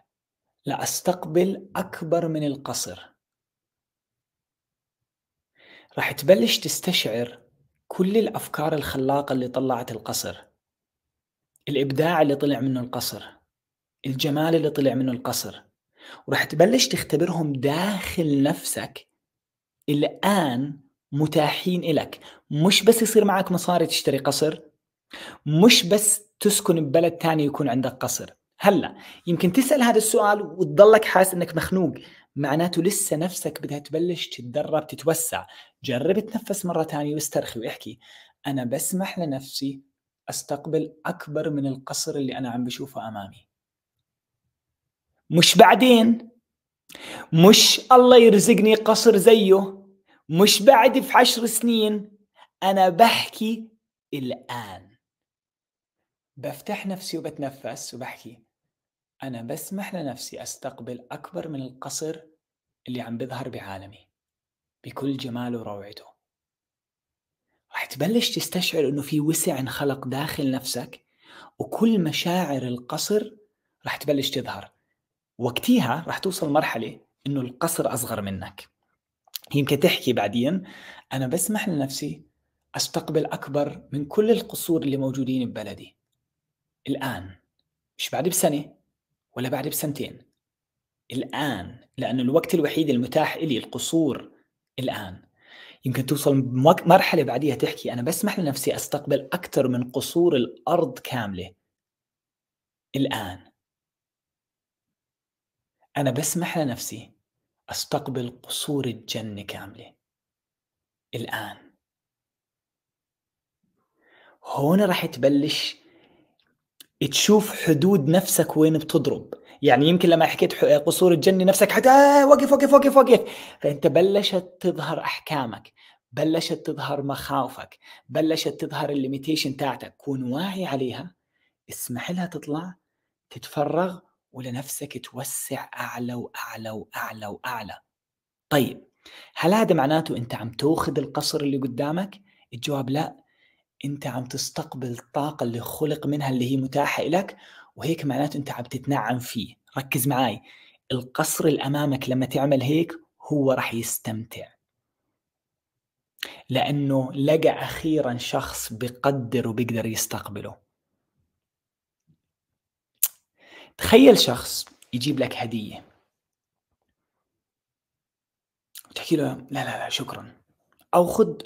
لاستقبل اكبر من القصر. راح تبلش تستشعر كل الافكار الخلاقه اللي طلعت القصر. الابداع اللي طلع منه القصر. الجمال اللي طلع منه القصر. وراح تبلش تختبرهم داخل نفسك الآن متاحين إلك مش بس يصير معك مصاري تشتري قصر مش بس تسكن ببلد تاني يكون عندك قصر هلا يمكن تسأل هذا السؤال وتضلك حاسس انك مخنوق معناته لسه نفسك بدها تبلش تتدرب تتوسع جرب تنفس مرة تانية واسترخي واحكي أنا بسمح لنفسي أستقبل أكبر من القصر اللي أنا عم بشوفه أمامي مش بعدين مش الله يرزقني قصر زيه مش بعد في عشر سنين أنا بحكي الآن بفتح نفسي وبتنفس وبحكي أنا بسمح لنفسي أستقبل أكبر من القصر اللي عم بظهر بعالمي بكل جماله وروعته رح تبلش تستشعر إنه في وسع انخلق داخل نفسك وكل مشاعر القصر رح تبلش تظهر وقتيها رح توصل مرحله انه القصر اصغر منك يمكن تحكي بعدين انا بسمح لنفسي استقبل اكبر من كل القصور اللي موجودين ببلدي الان مش بعد بسنه ولا بعد بسنتين الان لانه الوقت الوحيد المتاح لي القصور الان يمكن توصل مرحلة بعديها تحكي أنا بسمح لنفسي أستقبل أكثر من قصور الأرض كاملة الآن أنا بسمح لنفسي أستقبل قصور الجنة كاملة الآن هون راح تبلش تشوف حدود نفسك وين بتضرب يعني يمكن لما حكيت قصور الجنة نفسك حتى آه وقف وقف وقف وقف فأنت بلشت تظهر أحكامك بلشت تظهر مخاوفك بلشت تظهر الليميتيشن تاعتك كون واعي عليها اسمح لها تطلع تتفرغ ولنفسك توسع أعلى وأعلى وأعلى وأعلى طيب هل هذا معناته أنت عم تأخذ القصر اللي قدامك؟ الجواب لا أنت عم تستقبل الطاقة اللي خلق منها اللي هي متاحة لك وهيك معناته أنت عم تتنعم فيه ركز معي القصر اللي أمامك لما تعمل هيك هو رح يستمتع لأنه لقى أخيرا شخص بقدر وبيقدر يستقبله تخيل شخص يجيب لك هديه وتحكي له لا لا لا شكرا او خذ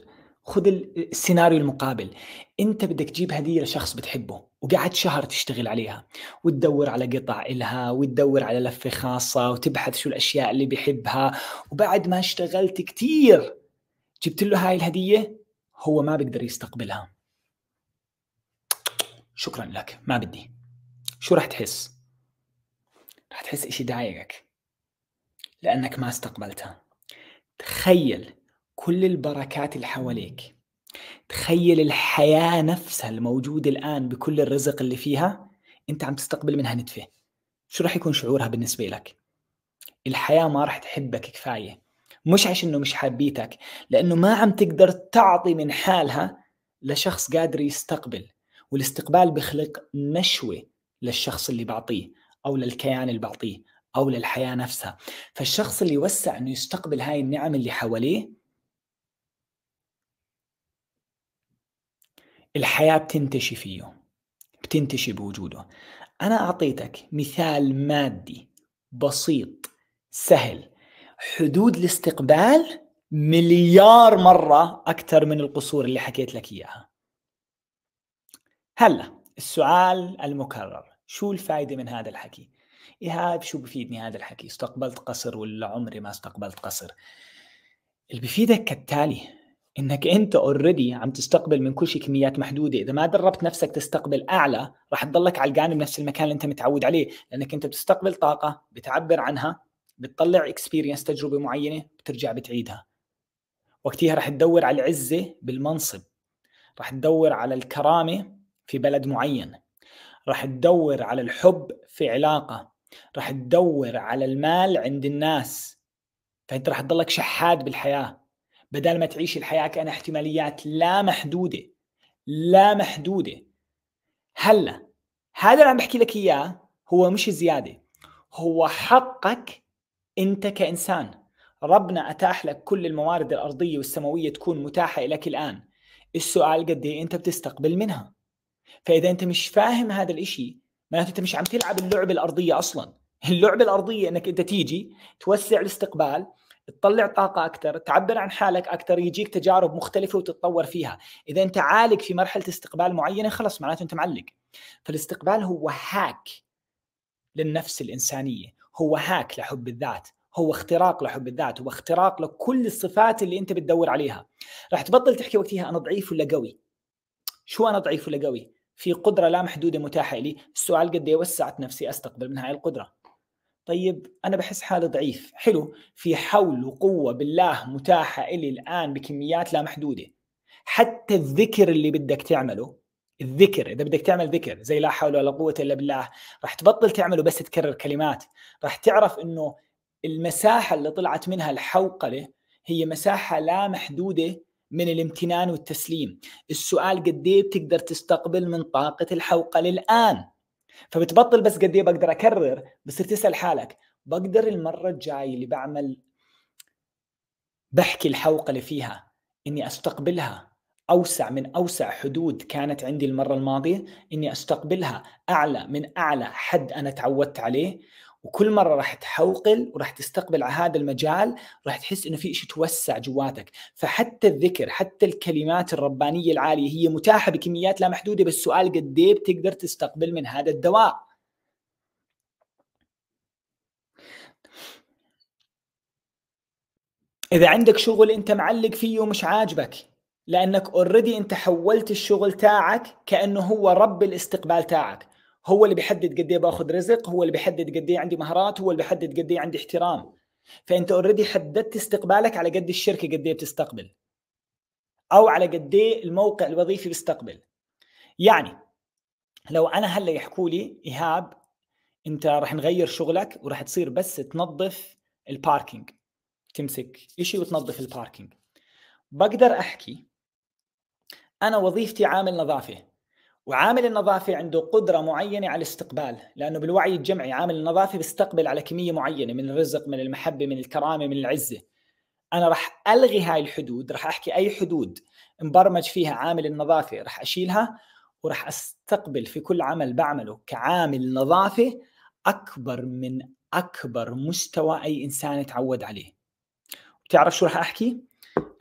خذ السيناريو المقابل انت بدك تجيب هديه لشخص بتحبه وقعدت شهر تشتغل عليها وتدور على قطع إلها وتدور على لفة خاصة وتبحث شو الأشياء اللي بحبها وبعد ما اشتغلت كتير جبت له هاي الهدية هو ما بيقدر يستقبلها شكرا لك ما بدي شو راح تحس راح تحس إشي دايرك لأنك ما استقبلتها تخيل كل البركات اللي حواليك تخيل الحياة نفسها الموجودة الآن بكل الرزق اللي فيها أنت عم تستقبل منها نتفة شو راح يكون شعورها بالنسبة لك الحياة ما راح تحبك كفاية مش عشان انه مش حابيتك لانه ما عم تقدر تعطي من حالها لشخص قادر يستقبل والاستقبال بخلق نشوه للشخص اللي بعطيه او للكيان اللي بعطيه او للحياه نفسها فالشخص اللي يوسع انه يستقبل هاي النعم اللي حواليه الحياه بتنتشي فيه بتنتشي بوجوده انا اعطيتك مثال مادي بسيط سهل حدود الاستقبال مليار مرة أكثر من القصور اللي حكيت لك إياها هلا السؤال المكرر شو الفائده من هذا الحكي؟ ايهاب شو بفيدني هذا الحكي؟ استقبلت قصر ولا عمري ما استقبلت قصر؟ اللي بفيدك كالتالي انك انت اوريدي عم تستقبل من كل شيء كميات محدوده، اذا ما دربت نفسك تستقبل اعلى راح تضلك علقان بنفس المكان اللي انت متعود عليه، لانك انت بتستقبل طاقه بتعبر عنها بتطلع اكسبيرينس تجربه معينه بترجع بتعيدها. وقتها راح تدور على العزه بالمنصب، راح تدور على الكرامه في بلد معين، راح تدور على الحب في علاقه راح تدور على المال عند الناس فانت راح تضلك شحاد بالحياه بدل ما تعيش الحياه كانها احتماليات لا محدوده لا محدوده هلا هذا اللي عم بحكي لك اياه هو مش زياده هو حقك انت كانسان ربنا اتاح لك كل الموارد الارضيه والسماويه تكون متاحه لك الان السؤال قد ايه انت بتستقبل منها فاذا انت مش فاهم هذا الاشي معناته انت مش عم تلعب اللعبه الارضيه اصلا اللعبه الارضيه انك انت تيجي توسع الاستقبال تطلع طاقة أكثر تعبر عن حالك أكثر يجيك تجارب مختلفة وتتطور فيها إذا أنت عالق في مرحلة استقبال معينة خلص معناته أنت معلق فالاستقبال هو هاك للنفس الإنسانية هو هاك لحب الذات هو اختراق لحب الذات هو اختراق لكل الصفات اللي أنت بتدور عليها راح تبطل تحكي وقتها أنا ضعيف ولا قوي شو أنا ضعيف ولا قوي في قدرة لا محدودة متاحة لي السؤال قد إيه وسعت نفسي أستقبل من هاي القدرة طيب أنا بحس حالي ضعيف حلو في حول وقوة بالله متاحة إلي الآن بكميات لا محدودة حتى الذكر اللي بدك تعمله الذكر اذا بدك تعمل ذكر زي لا حول ولا قوه الا بالله راح تبطل تعمله بس تكرر كلمات راح تعرف انه المساحه اللي طلعت منها الحوقله هي مساحه لا محدوده من الامتنان والتسليم السؤال قد ايه بتقدر تستقبل من طاقة الحوقة الآن فبتبطل بس قد ايه بقدر أكرر بس تسأل حالك بقدر المرة الجاية اللي بعمل بحكي الحوقلة فيها إني أستقبلها أوسع من أوسع حدود كانت عندي المرة الماضية إني أستقبلها أعلى من أعلى حد أنا تعودت عليه وكل مره راح تحوقل وراح تستقبل على هذا المجال راح تحس انه في شيء توسع جواتك فحتى الذكر حتى الكلمات الربانيه العاليه هي متاحه بكميات لا محدوده بس سؤال قد ايه بتقدر تستقبل من هذا الدواء اذا عندك شغل انت معلق فيه ومش عاجبك لانك اوريدي انت حولت الشغل تاعك كانه هو رب الاستقبال تاعك هو اللي بيحدد قد ايه باخذ رزق هو اللي بيحدد قد ايه عندي مهارات هو اللي بيحدد قد ايه عندي احترام فانت اوريدي حددت استقبالك على قد الشركه قد ايه بتستقبل او على قد ايه الموقع الوظيفي بيستقبل يعني لو انا هلا يحكوا لي ايهاب انت رح نغير شغلك ورح تصير بس تنظف الباركينج تمسك شيء وتنظف الباركينج بقدر احكي انا وظيفتي عامل نظافه وعامل النظافه عنده قدره معينه على الاستقبال لانه بالوعي الجمعي عامل النظافه بيستقبل على كميه معينه من الرزق من المحبه من الكرامه من العزه انا راح الغي هاي الحدود راح احكي اي حدود مبرمج فيها عامل النظافه راح اشيلها وراح استقبل في كل عمل بعمله كعامل نظافه اكبر من اكبر مستوى اي انسان تعود عليه بتعرف شو راح احكي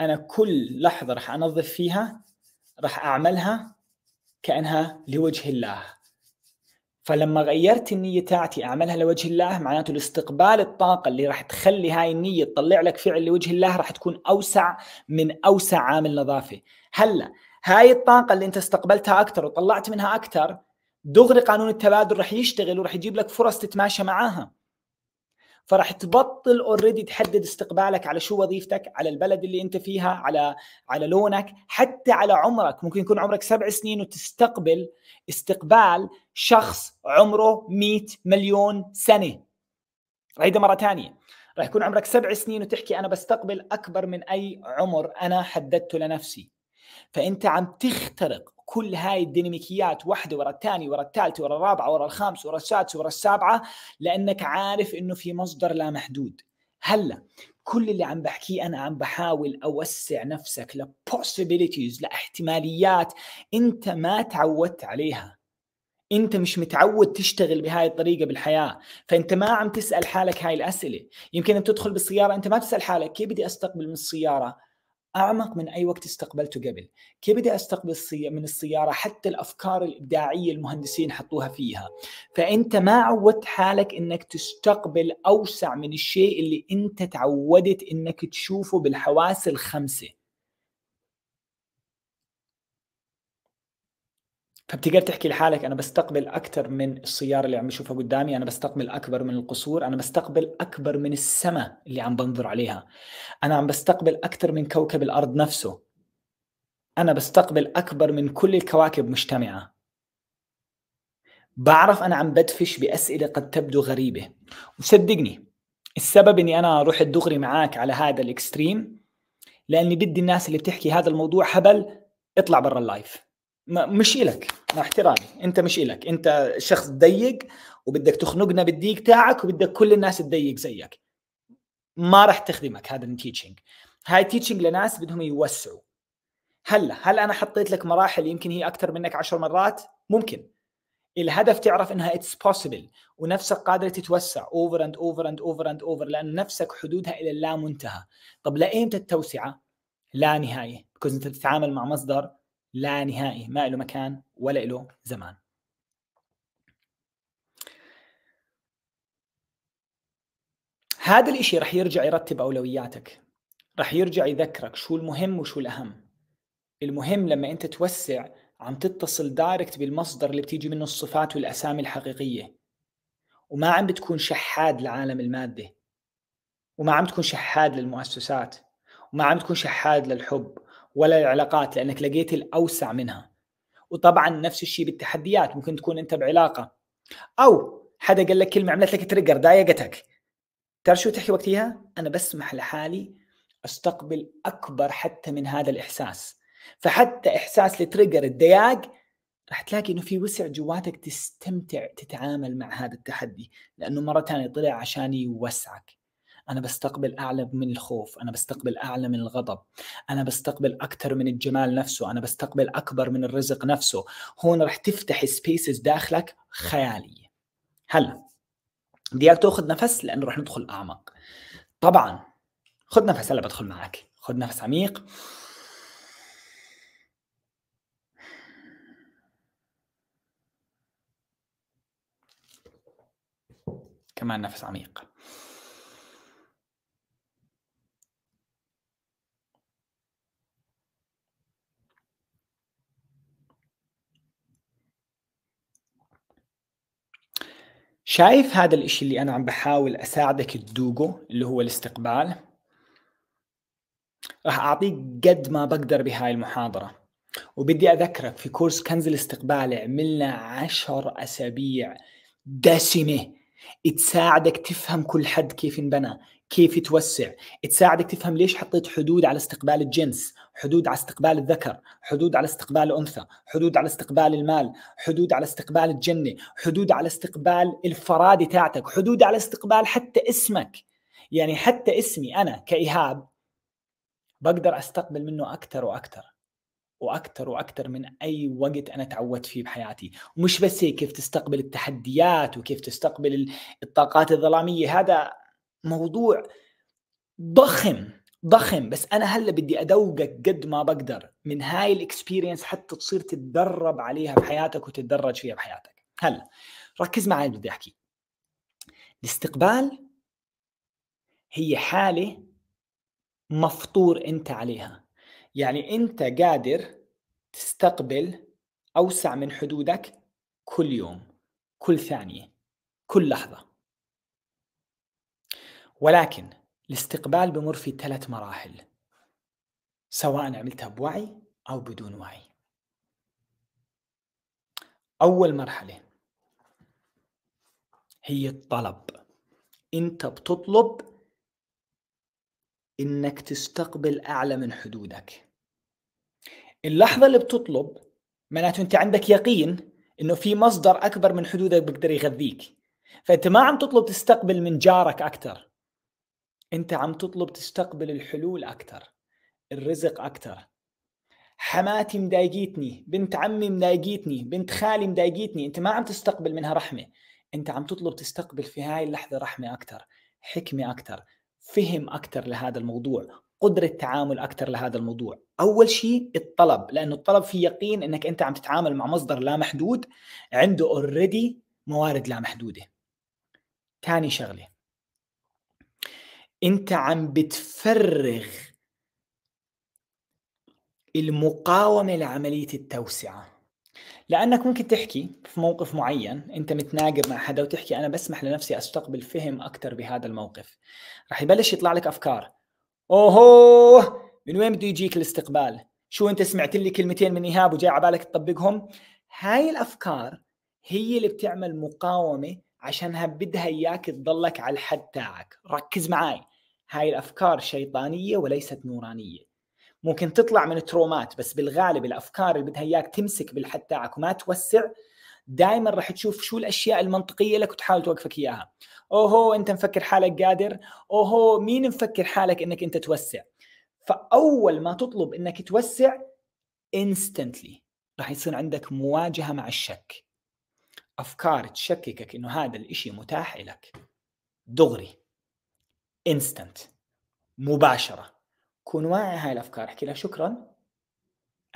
انا كل لحظه راح انظف فيها راح اعملها كانها لوجه الله فلما غيرت النيه تاعتي اعملها لوجه الله معناته الاستقبال الطاقه اللي راح تخلي هاي النيه تطلع لك فعل لوجه الله راح تكون اوسع من اوسع عامل نظافه هلا هاي الطاقه اللي انت استقبلتها اكثر وطلعت منها اكثر دغري قانون التبادل راح يشتغل وراح يجيب لك فرص تتماشى معاها فراح تبطل اوريدي تحدد استقبالك على شو وظيفتك على البلد اللي انت فيها على على لونك حتى على عمرك ممكن يكون عمرك سبع سنين وتستقبل استقبال شخص عمره 100 مليون سنه عيدها مره ثانيه راح يكون عمرك سبع سنين وتحكي انا بستقبل اكبر من اي عمر انا حددته لنفسي فانت عم تخترق كل هاي الديناميكيات واحدة ورا الثانية ورا الثالثة ورا الرابعة ورا الخامسة ورا السادسة ورا السابعة لأنك عارف إنه في مصدر لا محدود هلا كل اللي عم بحكيه انا عم بحاول اوسع نفسك لبوسيبيليتيز لاحتماليات انت ما تعودت عليها انت مش متعود تشتغل بهاي الطريقه بالحياه فانت ما عم تسال حالك هاي الاسئله يمكن انت تدخل بالسياره انت ما تسال حالك كيف بدي استقبل من السياره اعمق من اي وقت استقبلته قبل كيف بدي استقبل من السياره حتى الافكار الابداعيه المهندسين حطوها فيها فانت ما عودت حالك انك تستقبل اوسع من الشيء اللي انت تعودت انك تشوفه بالحواس الخمسه فبتقدر تحكي لحالك انا بستقبل اكثر من السياره اللي عم بشوفها قدامي انا بستقبل اكبر من القصور انا بستقبل اكبر من السماء اللي عم بنظر عليها انا عم بستقبل اكثر من كوكب الارض نفسه انا بستقبل اكبر من كل الكواكب مجتمعه بعرف انا عم بدفش باسئله قد تبدو غريبه وصدقني السبب اني انا رحت دغري معاك على هذا الاكستريم لاني بدي الناس اللي بتحكي هذا الموضوع هبل اطلع برا اللايف ما مش إلك مع احترامي انت مش إلك انت شخص ضيق وبدك تخنقنا بالديك تاعك وبدك كل الناس تضيق زيك ما راح تخدمك هذا التيتشنج هاي تيتشنج لناس بدهم يوسعوا هلا هل انا حطيت لك مراحل يمكن هي اكثر منك عشر مرات ممكن الهدف تعرف انها اتس بوسيبل ونفسك قادره تتوسع اوفر اند اوفر اند اوفر اند اوفر لان نفسك حدودها الى اللا منتهى طب لايمتى التوسعه لا نهايه كنت انت تتعامل مع مصدر لا نهائي ما له مكان ولا له زمان هذا الإشي رح يرجع يرتب أولوياتك رح يرجع يذكرك شو المهم وشو الأهم المهم لما أنت توسع عم تتصل دايركت بالمصدر اللي بتيجي منه الصفات والأسامي الحقيقية وما عم بتكون شحاد لعالم المادة وما عم تكون شحاد للمؤسسات وما عم تكون شحاد للحب ولا العلاقات لانك لقيت الاوسع منها وطبعا نفس الشيء بالتحديات ممكن تكون انت بعلاقه او حدا قال لك كلمه عملت لك تريجر ضايقتك تعرف شو تحكي وقتها انا بسمح لحالي استقبل اكبر حتى من هذا الاحساس فحتى احساس التريجر الضياق راح تلاقي انه في وسع جواتك تستمتع تتعامل مع هذا التحدي لانه مره ثانيه طلع عشان يوسعك انا بستقبل اعلى من الخوف انا بستقبل اعلى من الغضب انا بستقبل اكثر من الجمال نفسه انا بستقبل اكبر من الرزق نفسه هون رح تفتح سبيسز داخلك خياليه هلا بدي اياك تاخذ نفس لانه رح ندخل اعمق طبعا خذ نفس هلا بدخل معك خذ نفس عميق كمان نفس عميق شايف هذا الإشي اللي أنا عم بحاول أساعدك تذوقه اللي هو الاستقبال راح أعطيك قد ما بقدر بهاي المحاضرة وبدي أذكرك في كورس كنز الاستقبال عملنا عشر أسابيع دسمة تساعدك تفهم كل حد كيف انبنى كيف يتوسع تساعدك تفهم ليش حطيت حدود على استقبال الجنس حدود على استقبال الذكر حدود على استقبال الأنثى حدود على استقبال المال حدود على استقبال الجنة حدود على استقبال الفرادة تاعتك حدود على استقبال حتى اسمك يعني حتى اسمي أنا كإيهاب بقدر أستقبل منه أكثر وأكثر واكثر واكثر من اي وقت انا تعودت فيه بحياتي ومش بس هيك كيف تستقبل التحديات وكيف تستقبل الطاقات الظلاميه هذا موضوع ضخم ضخم بس انا هلا بدي ادوقك قد ما بقدر من هاي الاكسبيرينس حتى تصير تتدرب عليها بحياتك وتتدرج فيها بحياتك هلا ركز معي اللي بدي احكي الاستقبال هي حاله مفطور انت عليها يعني انت قادر تستقبل اوسع من حدودك كل يوم كل ثانيه كل لحظه ولكن الاستقبال بمر في ثلاث مراحل سواء عملتها بوعي أو بدون وعي أول مرحلة هي الطلب أنت بتطلب إنك تستقبل أعلى من حدودك اللحظة اللي بتطلب معناته أنت عندك يقين إنه في مصدر أكبر من حدودك بيقدر يغذيك فأنت ما عم تطلب تستقبل من جارك أكثر انت عم تطلب تستقبل الحلول اكثر الرزق اكثر حماتي مضايقتني بنت عمي مضايقتني بنت خالي مضايقتني انت ما عم تستقبل منها رحمه انت عم تطلب تستقبل في هاي اللحظه رحمه اكثر حكمه اكثر فهم اكثر لهذا الموضوع قدره تعامل اكثر لهذا الموضوع اول شيء الطلب لانه الطلب في يقين انك انت عم تتعامل مع مصدر لا محدود عنده اوريدي موارد لا محدوده ثاني شغله انت عم بتفرغ المقاومه لعمليه التوسعه لانك ممكن تحكي في موقف معين انت متناقض مع حدا وتحكي انا بسمح لنفسي استقبل فهم اكثر بهذا الموقف رح يبلش يطلع لك افكار اوهو من وين بده يجيك الاستقبال شو انت سمعت لي كلمتين من ايهاب وجاي على بالك تطبقهم هاي الافكار هي اللي بتعمل مقاومه عشانها بدها اياك تضلك على الحد تاعك ركز معاي هاي الافكار شيطانيه وليست نورانيه ممكن تطلع من ترومات بس بالغالب الافكار اللي بدها اياك تمسك بالحد تاعك وما توسع دائما راح تشوف شو الاشياء المنطقيه لك وتحاول توقفك اياها اوهو انت مفكر حالك قادر اوهو مين مفكر حالك انك انت توسع فاول ما تطلب انك توسع انستنتلي راح يصير عندك مواجهه مع الشك افكار تشككك انه هذا الاشي متاح لك دغري انستنت مباشره كن واعي هاي الافكار احكي لها شكرا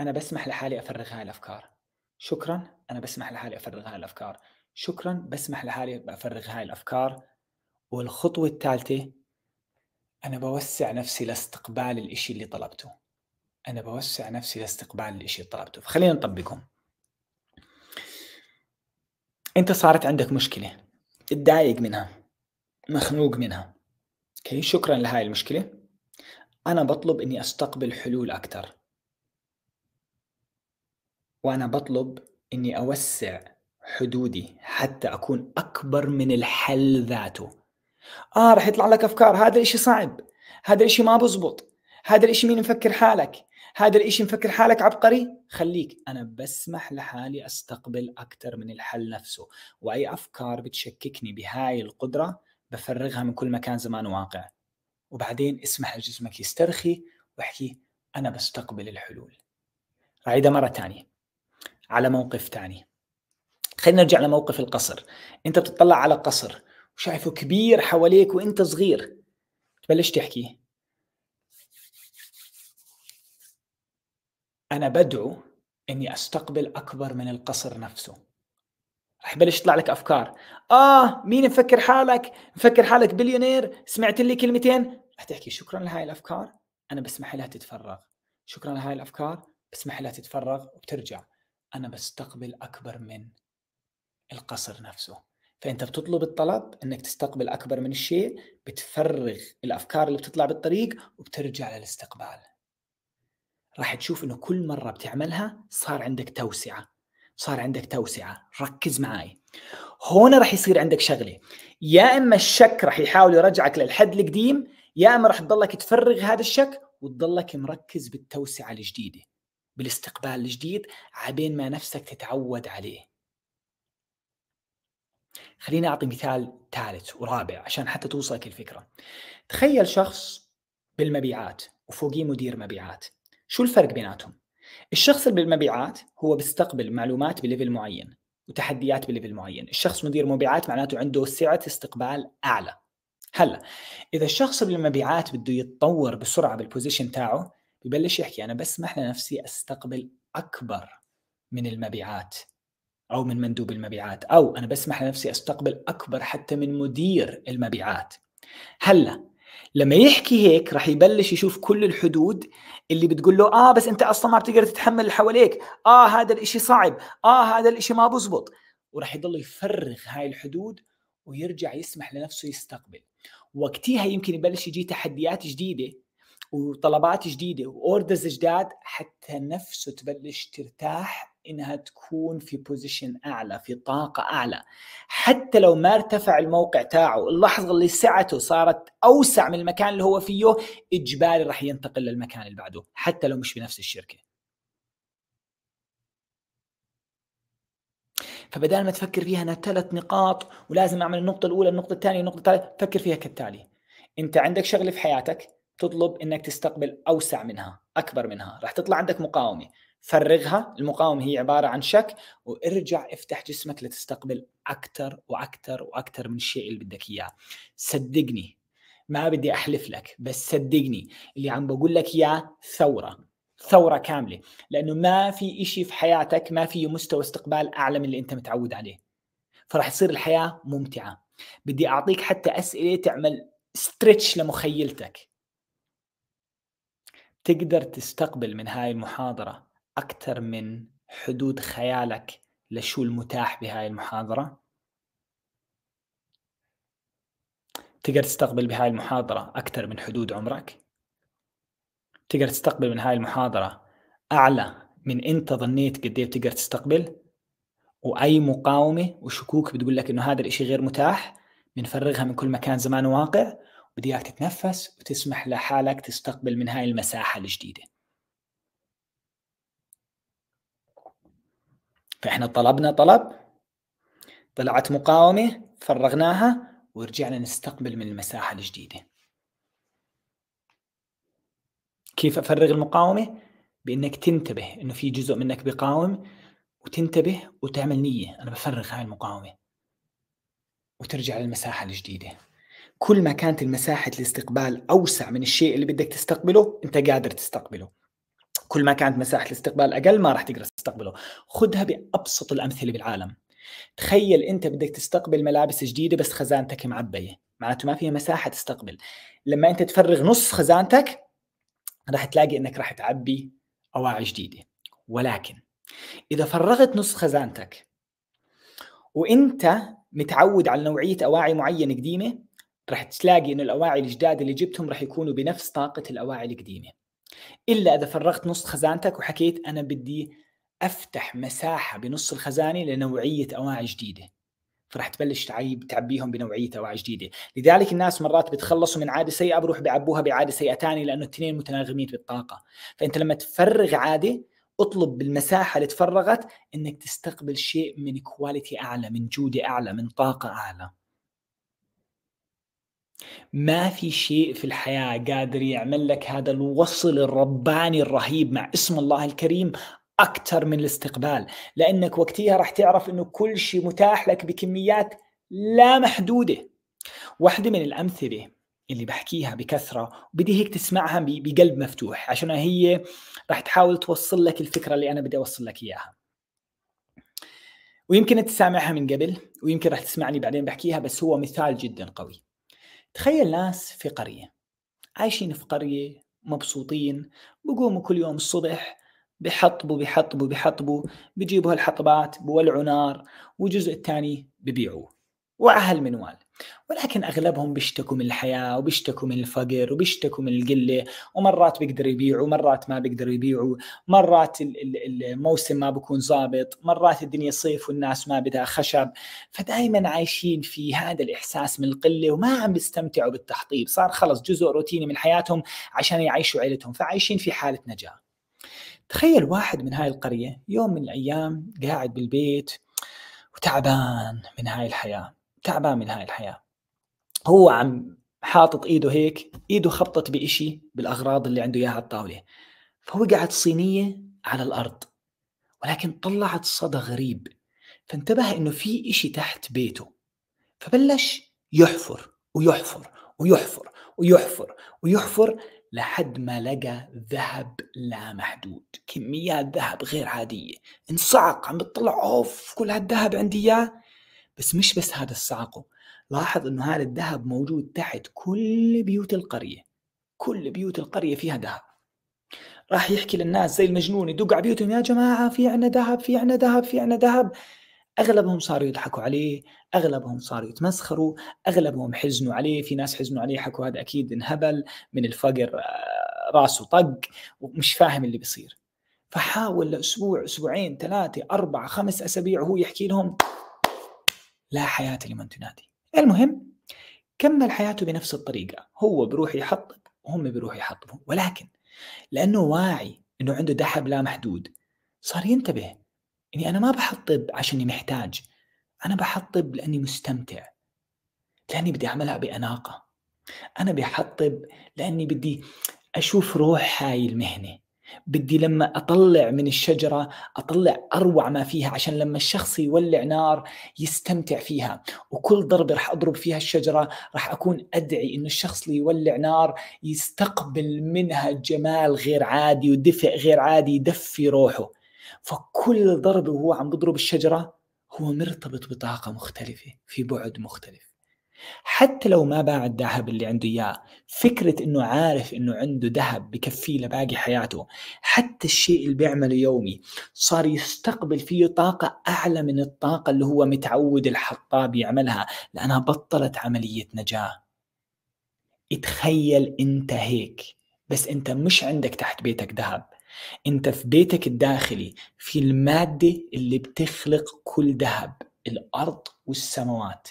انا بسمح لحالي افرغ هاي الافكار شكرا انا بسمح لحالي افرغ هاي الافكار شكرا بسمح لحالي افرغ هاي الافكار والخطوه الثالثه انا بوسع نفسي لاستقبال الإشي اللي طلبته انا بوسع نفسي لاستقبال الإشي اللي طلبته فخلينا نطبقهم انت صارت عندك مشكله اتضايق منها مخنوق منها اوكي شكرا لهاي المشكله انا بطلب اني استقبل حلول اكثر وانا بطلب اني اوسع حدودي حتى اكون اكبر من الحل ذاته اه رح يطلع لك افكار هذا الاشي صعب هذا الاشي ما بزبط هذا الاشي مين مفكر حالك هذا الإشي مفكر حالك عبقري خليك أنا بسمح لحالي أستقبل أكثر من الحل نفسه وأي أفكار بتشككني بهاي القدرة بفرغها من كل مكان زمان واقع وبعدين اسمح لجسمك يسترخي واحكي أنا بستقبل الحلول أعيدها مرة تانية على موقف تاني خلينا نرجع لموقف القصر انت بتطلع على قصر وشايفه كبير حواليك وانت صغير تبلش تحكي انا بدعو اني استقبل اكبر من القصر نفسه رح يبلش يطلع لك افكار اه مين مفكر حالك مفكر حالك بليونير سمعت لي كلمتين رح تحكي شكرا لهاي الافكار انا بسمح لها تتفرغ شكرا لهاي الافكار بسمح لها تتفرغ وبترجع انا بستقبل اكبر من القصر نفسه فانت بتطلب الطلب انك تستقبل اكبر من الشيء بتفرغ الافكار اللي بتطلع بالطريق وبترجع للاستقبال راح تشوف انه كل مره بتعملها صار عندك توسعه صار عندك توسعه ركز معي هون راح يصير عندك شغله يا اما الشك راح يحاول يرجعك للحد القديم يا اما راح تضلك تفرغ هذا الشك وتضلك مركز بالتوسعه الجديده بالاستقبال الجديد عبين ما نفسك تتعود عليه خليني أعطي مثال ثالث ورابع عشان حتى توصلك الفكرة تخيل شخص بالمبيعات وفوقيه مدير مبيعات شو الفرق بيناتهم؟ الشخص اللي بالمبيعات هو بيستقبل معلومات بليفل معين وتحديات بليفل معين، الشخص مدير مبيعات معناته عنده سعة استقبال أعلى. هلا إذا الشخص بالمبيعات بده يتطور بسرعة بالبوزيشن تاعه ببلش يحكي أنا بسمح لنفسي أستقبل أكبر من المبيعات أو من مندوب المبيعات أو أنا بسمح لنفسي أستقبل أكبر حتى من مدير المبيعات. هلا لما يحكي هيك راح يبلش يشوف كل الحدود اللي بتقول له اه بس انت اصلا ما بتقدر تتحمل اللي حواليك اه هذا الاشي صعب اه هذا الاشي ما بزبط وراح يضل يفرغ هاي الحدود ويرجع يسمح لنفسه يستقبل وقتها يمكن يبلش يجي تحديات جديده وطلبات جديده واوردرز جداد حتى نفسه تبلش ترتاح انها تكون في بوزيشن اعلى في طاقه اعلى حتى لو ما ارتفع الموقع تاعه اللحظه اللي سعته صارت اوسع من المكان اللي هو فيه اجباري راح ينتقل للمكان اللي بعده حتى لو مش بنفس الشركه فبدال ما تفكر فيها انها ثلاث نقاط ولازم اعمل النقطه الاولى النقطه الثانيه النقطه الثالثه فكر فيها كالتالي انت عندك شغله في حياتك تطلب انك تستقبل اوسع منها اكبر منها راح تطلع عندك مقاومه فرغها المقاومه هي عباره عن شك وارجع افتح جسمك لتستقبل اكثر واكثر واكثر من الشيء اللي بدك اياه صدقني ما بدي احلف لك بس صدقني اللي عم بقول لك اياه ثوره ثوره كامله لانه ما في شيء في حياتك ما فيه مستوى استقبال اعلى من اللي انت متعود عليه فراح تصير الحياه ممتعه بدي اعطيك حتى اسئله تعمل ستريتش لمخيلتك تقدر تستقبل من هاي المحاضره أكثر من حدود خيالك لشو المتاح بهاي المحاضرة تقدر تستقبل بهاي المحاضرة أكثر من حدود عمرك تقدر تستقبل من هاي المحاضرة أعلى من أنت ظنيت قد إيه بتقدر تستقبل وأي مقاومة وشكوك بتقول لك إنه هذا الإشي غير متاح بنفرغها من كل مكان زمان واقع وبدي إياك تتنفس وتسمح لحالك تستقبل من هاي المساحة الجديدة فاحنا طلبنا طلب طلعت مقاومه فرغناها ورجعنا نستقبل من المساحه الجديده كيف افرغ المقاومه بانك تنتبه انه في جزء منك بقاوم وتنتبه وتعمل نيه انا بفرغ هاي المقاومه وترجع للمساحه الجديده كل ما كانت المساحة الاستقبال أوسع من الشيء اللي بدك تستقبله أنت قادر تستقبله كل ما كانت مساحه الاستقبال اقل ما راح تقدر تستقبله خذها بابسط الامثله بالعالم تخيل انت بدك تستقبل ملابس جديده بس خزانتك معبيه معناته ما فيها مساحه تستقبل لما انت تفرغ نص خزانتك راح تلاقي انك راح تعبي اواعي جديده ولكن اذا فرغت نص خزانتك وانت متعود على نوعيه اواعي معينه قديمه راح تلاقي انه الاواعي الجداد اللي جبتهم راح يكونوا بنفس طاقه الاواعي القديمه الا اذا فرغت نص خزانتك وحكيت انا بدي افتح مساحه بنص الخزانه لنوعيه اواعي جديده فرح تبلش تعيب تعبيهم بنوعيه اواعي جديده، لذلك الناس مرات بتخلصوا من عاده سيئه بروح بيعبوها بعاده سيئه ثانيه لانه الاثنين متناغمين بالطاقه، فانت لما تفرغ عاده اطلب بالمساحه اللي تفرغت انك تستقبل شيء من كواليتي اعلى، من جوده اعلى، من طاقه اعلى. ما في شيء في الحياة قادر يعمل لك هذا الوصل الرباني الرهيب مع اسم الله الكريم أكثر من الاستقبال لأنك وقتها راح تعرف أنه كل شيء متاح لك بكميات لا محدودة واحدة من الأمثلة اللي بحكيها بكثرة وبدي هيك تسمعها بقلب مفتوح عشان هي راح تحاول توصل لك الفكرة اللي أنا بدي أوصل لك إياها ويمكن تسامعها من قبل ويمكن راح تسمعني بعدين بحكيها بس هو مثال جدا قوي تخيل ناس في قرية عايشين في قرية مبسوطين بقوموا كل يوم الصبح بحطبوا بحطبوا بحطبوا بجيبوا هالحطبات بولعوا نار والجزء الثاني ببيعوه واهل من والد ولكن اغلبهم بيشتكوا من الحياه وبيشتكوا من الفقر وبيشتكوا من القله ومرات بيقدر يبيعوا مرات ما بيقدر يبيعوا مرات الموسم ما بكون ظابط مرات الدنيا صيف والناس ما بدها خشب فدائما عايشين في هذا الاحساس من القله وما عم بيستمتعوا بالتحطيب صار خلص جزء روتيني من حياتهم عشان يعيشوا عيلتهم فعايشين في حاله نجاه تخيل واحد من هاي القريه يوم من الايام قاعد بالبيت وتعبان من هاي الحياه تعبان من هاي الحياه هو عم حاطط ايده هيك ايده خبطت بإشي بالاغراض اللي عنده اياها على الطاوله فوقعت صينيه على الارض ولكن طلعت صدى غريب فانتبه انه في إشي تحت بيته فبلش يحفر ويحفر ويحفر ويحفر ويحفر لحد ما لقى ذهب لا محدود كميات ذهب غير عادية انصعق عم بتطلع اوف كل هالذهب عندي اياه بس مش بس هذا الصعقو لاحظ انه هذا الذهب موجود تحت كل بيوت القريه كل بيوت القريه فيها ذهب راح يحكي للناس زي المجنون يدق على بيوتهم يا جماعه في عنا ذهب في عنا ذهب في عنا ذهب اغلبهم صاروا يضحكوا عليه، اغلبهم صاروا يتمسخروا، اغلبهم حزنوا عليه، في ناس حزنوا عليه حكوا هذا اكيد انهبل من الفقر آه، راسه طق ومش فاهم اللي بيصير. فحاول لاسبوع اسبوعين ثلاثه اربع خمس اسابيع وهو يحكي لهم لا حياة لمن تنادي المهم كمل حياته بنفس الطريقة هو بروح يحطب وهم بروح يحطبوا ولكن لأنه واعي أنه عنده دحب لا محدود صار ينتبه أني يعني أنا ما بحطب عشاني محتاج أنا بحطب لأني مستمتع لأني بدي أعملها بأناقة أنا بحطب لأني بدي أشوف روح هاي المهنة بدي لما اطلع من الشجره اطلع اروع ما فيها عشان لما الشخص يولع نار يستمتع فيها وكل ضربه راح اضرب فيها الشجره راح اكون ادعي انه الشخص اللي يولع نار يستقبل منها جمال غير عادي ودفء غير عادي يدفي روحه فكل ضربه وهو عم بضرب الشجره هو مرتبط بطاقه مختلفه في بعد مختلف حتى لو ما باع الذهب اللي عنده اياه فكره انه عارف انه عنده ذهب بكفيه لباقي حياته حتى الشيء اللي بيعمله يومي صار يستقبل فيه طاقه اعلى من الطاقه اللي هو متعود الحطاب يعملها لانها بطلت عمليه نجاه تخيل انت هيك بس انت مش عندك تحت بيتك ذهب انت في بيتك الداخلي في الماده اللي بتخلق كل ذهب الارض والسماوات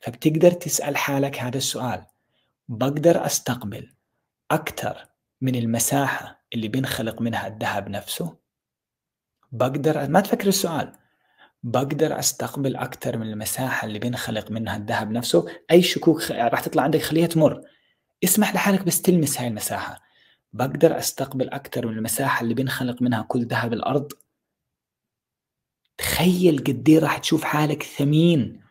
فبتقدر تسأل حالك هذا السؤال بقدر أستقبل أكثر من المساحة اللي بينخلق منها الذهب نفسه بقدر ما تفكر السؤال بقدر استقبل اكثر من المساحه اللي بينخلق منها الذهب نفسه اي شكوك خ... راح تطلع عندك خليها تمر اسمح لحالك بس تلمس هاي المساحه بقدر استقبل اكثر من المساحه اللي بينخلق منها كل ذهب الارض تخيل قد إيه راح تشوف حالك ثمين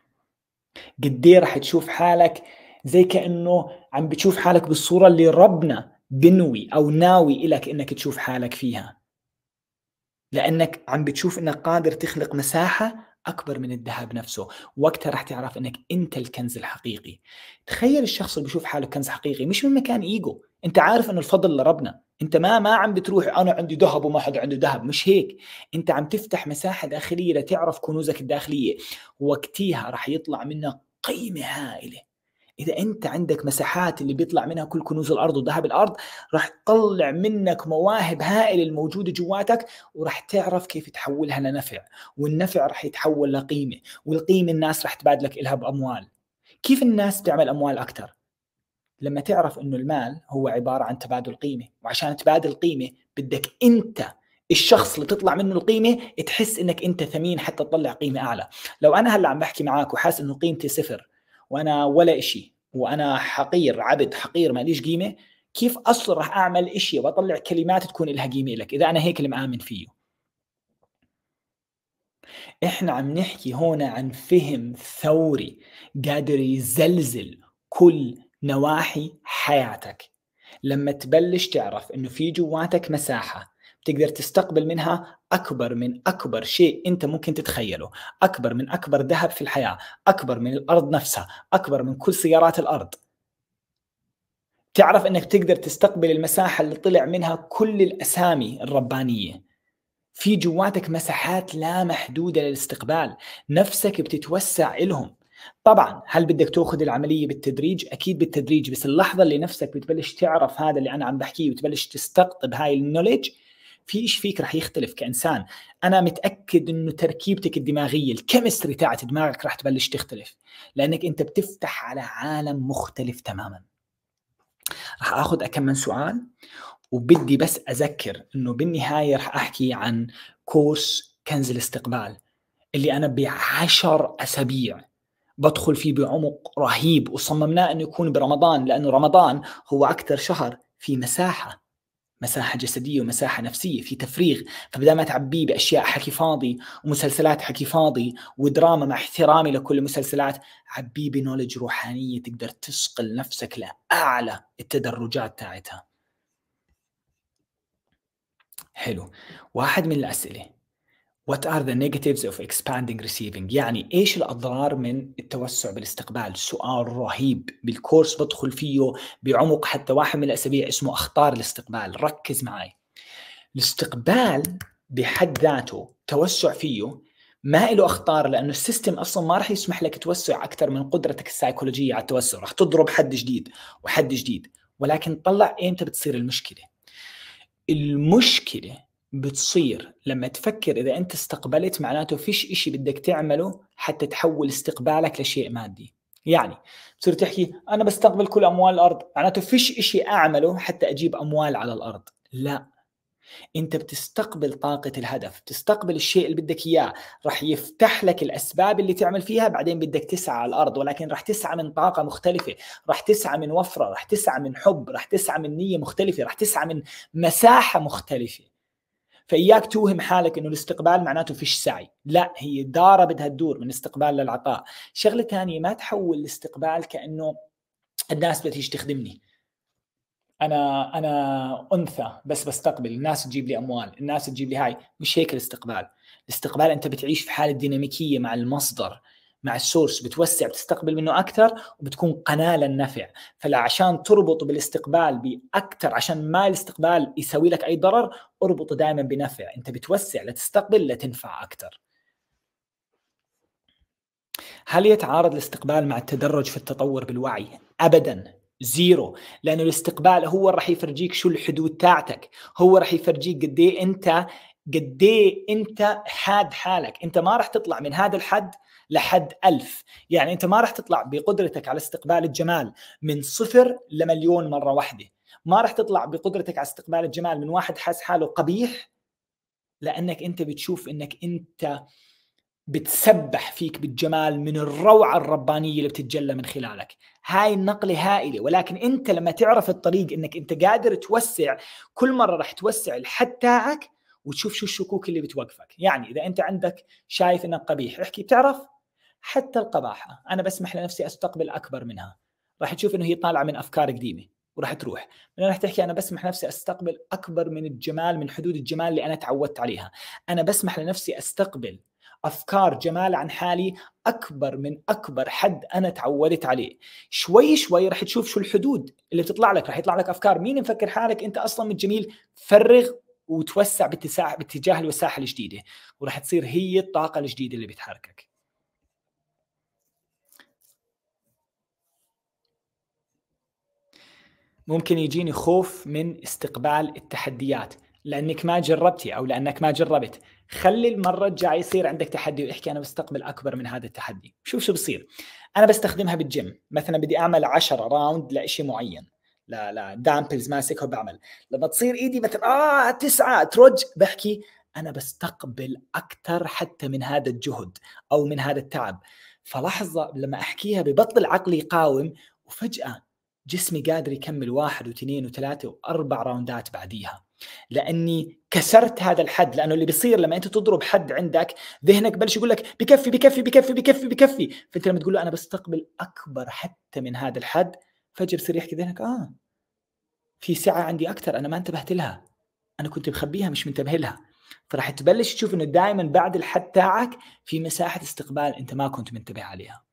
قد ايه راح تشوف حالك زي كانه عم بتشوف حالك بالصوره اللي ربنا بنوي او ناوي لك انك تشوف حالك فيها لانك عم بتشوف انك قادر تخلق مساحه اكبر من الذهب نفسه وقتها راح تعرف انك انت الكنز الحقيقي تخيل الشخص اللي بيشوف حاله كنز حقيقي مش من مكان ايجو انت عارف ان الفضل لربنا انت ما ما عم بتروح انا عندي ذهب وما حدا عنده ذهب مش هيك انت عم تفتح مساحه داخليه لتعرف كنوزك الداخليه وقتيها راح يطلع منها قيمه هائله اذا انت عندك مساحات اللي بيطلع منها كل كنوز الارض وذهب الارض راح تطلع منك مواهب هائله الموجوده جواتك وراح تعرف كيف تحولها لنفع والنفع راح يتحول لقيمه والقيمه الناس راح تبادلك الها باموال كيف الناس بتعمل اموال اكثر لما تعرف انه المال هو عباره عن تبادل قيمه وعشان تبادل قيمه بدك انت الشخص اللي تطلع منه القيمه تحس انك انت ثمين حتى تطلع قيمه اعلى لو انا هلا عم بحكي معك وحاسس انه قيمتي صفر وانا ولا إشي وانا حقير عبد حقير ما ليش قيمه كيف اصلا راح اعمل إشي واطلع كلمات تكون لها قيمه لك اذا انا هيك اللي مآمن فيه احنا عم نحكي هون عن فهم ثوري قادر يزلزل كل نواحي حياتك لما تبلش تعرف انه في جواتك مساحه بتقدر تستقبل منها اكبر من اكبر شيء انت ممكن تتخيله، اكبر من اكبر ذهب في الحياه، اكبر من الارض نفسها، اكبر من كل سيارات الارض. تعرف انك تقدر تستقبل المساحه اللي طلع منها كل الاسامي الربانيه. في جواتك مساحات لا محدوده للاستقبال، نفسك بتتوسع إلهم طبعا هل بدك تاخذ العمليه بالتدريج اكيد بالتدريج بس اللحظه اللي نفسك بتبلش تعرف هذا اللي انا عم بحكيه وتبلش تستقطب هاي النولج في إيش فيك رح يختلف كإنسان أنا متأكد أنه تركيبتك الدماغية الكيمستري تاعت دماغك رح تبلش تختلف لأنك أنت بتفتح على عالم مختلف تماما رح أخذ أكم من سؤال وبدي بس أذكر أنه بالنهاية رح أحكي عن كورس كنز الاستقبال اللي أنا بعشر أسابيع بدخل فيه بعمق رهيب وصممناه انه يكون برمضان لانه رمضان هو اكثر شهر في مساحه مساحة جسدية ومساحة نفسية في تفريغ فبدل ما تعبيه بأشياء حكي فاضي ومسلسلات حكي فاضي ودراما مع احترامي لكل المسلسلات عبيه بنولج روحانية تقدر تسقل نفسك لأعلى التدرجات تاعتها حلو واحد من الأسئلة What are the negatives of expanding receiving؟ يعني ايش الاضرار من التوسع بالاستقبال؟ سؤال رهيب بالكورس بدخل فيه بعمق حتى واحد من الاسابيع اسمه اخطار الاستقبال، ركز معي. الاستقبال بحد ذاته توسع فيه ما له اخطار لانه السيستم اصلا ما راح يسمح لك توسع اكثر من قدرتك السيكولوجيه على التوسع، راح تضرب حد جديد وحد جديد، ولكن طلع امتى بتصير المشكله. المشكله بتصير لما تفكر اذا انت استقبلت معناته فيش إشي بدك تعمله حتى تحول استقبالك لشيء مادي يعني بتصير تحكي انا بستقبل كل اموال الارض معناته فيش إشي اعمله حتى اجيب اموال على الارض لا انت بتستقبل طاقة الهدف بتستقبل الشيء اللي بدك اياه رح يفتح لك الاسباب اللي تعمل فيها بعدين بدك تسعى على الارض ولكن رح تسعى من طاقة مختلفة رح تسعى من وفرة رح تسعى من حب رح تسعى من نية مختلفة رح تسعى من مساحة مختلفة فاياك توهم حالك انه الاستقبال معناته فيش سعي لا هي داره بدها تدور من استقبال للعطاء شغله ثانيه ما تحول الاستقبال كانه الناس بدها تيجي تخدمني انا انا انثى بس بستقبل الناس تجيب لي اموال الناس تجيب لي هاي مش هيك الاستقبال الاستقبال انت بتعيش في حاله ديناميكيه مع المصدر مع السورس بتوسع بتستقبل منه اكثر وبتكون قناه للنفع فعشان تربط بالاستقبال باكثر عشان ما الاستقبال يسوي لك اي ضرر اربطه دائما بنفع انت بتوسع لتستقبل لتنفع اكثر هل يتعارض الاستقبال مع التدرج في التطور بالوعي ابدا زيرو لانه الاستقبال هو راح يفرجيك شو الحدود تاعتك هو راح يفرجيك قد ايه انت قد ايه انت حاد حالك انت ما راح تطلع من هذا الحد لحد ألف يعني أنت ما راح تطلع بقدرتك على استقبال الجمال من صفر لمليون مرة واحدة ما راح تطلع بقدرتك على استقبال الجمال من واحد حاس حاله قبيح لأنك أنت بتشوف أنك أنت بتسبح فيك بالجمال من الروعة الربانية اللي بتتجلى من خلالك هاي النقلة هائلة ولكن أنت لما تعرف الطريق أنك أنت قادر توسع كل مرة راح توسع الحد تاعك وتشوف شو الشكوك اللي بتوقفك يعني إذا أنت عندك شايف أنك قبيح احكي بتعرف حتى القباحه انا بسمح لنفسي استقبل اكبر منها راح تشوف انه هي طالعه من افكار قديمه وراح تروح انا راح تحكي انا بسمح لنفسي استقبل اكبر من الجمال من حدود الجمال اللي انا تعودت عليها انا بسمح لنفسي استقبل افكار جمال عن حالي اكبر من اكبر حد انا تعودت عليه شوي شوي راح تشوف شو الحدود اللي بتطلع لك راح يطلع لك افكار مين مفكر حالك انت اصلا من جميل فرغ وتوسع باتساع باتجاه الوساحه الجديده وراح تصير هي الطاقه الجديده اللي بتحركك ممكن يجيني خوف من استقبال التحديات لانك ما جربتي او لانك ما جربت خلي المره الجايه يصير عندك تحدي واحكي انا بستقبل اكبر من هذا التحدي شوف شو بصير انا بستخدمها بالجيم مثلا بدي اعمل 10 راوند لشيء معين لا لا دامبلز ماسكه وبعمل لما تصير ايدي مثلا اه تسعه ترج بحكي انا بستقبل اكثر حتى من هذا الجهد او من هذا التعب فلحظه لما احكيها ببطل عقلي يقاوم وفجاه جسمي قادر يكمل واحد واثنين وثلاثه واربع راوندات بعديها لاني كسرت هذا الحد لانه اللي بيصير لما انت تضرب حد عندك ذهنك بلش يقول لك بكفي بكفي بكفي بكفي بكفي فانت لما تقول له انا بستقبل اكبر حتى من هذا الحد فجاه بصير يحكي ذهنك اه في سعه عندي اكثر انا ما انتبهت لها انا كنت مخبيها مش منتبه لها فراح تبلش تشوف انه دائما بعد الحد تاعك في مساحه استقبال انت ما كنت منتبه عليها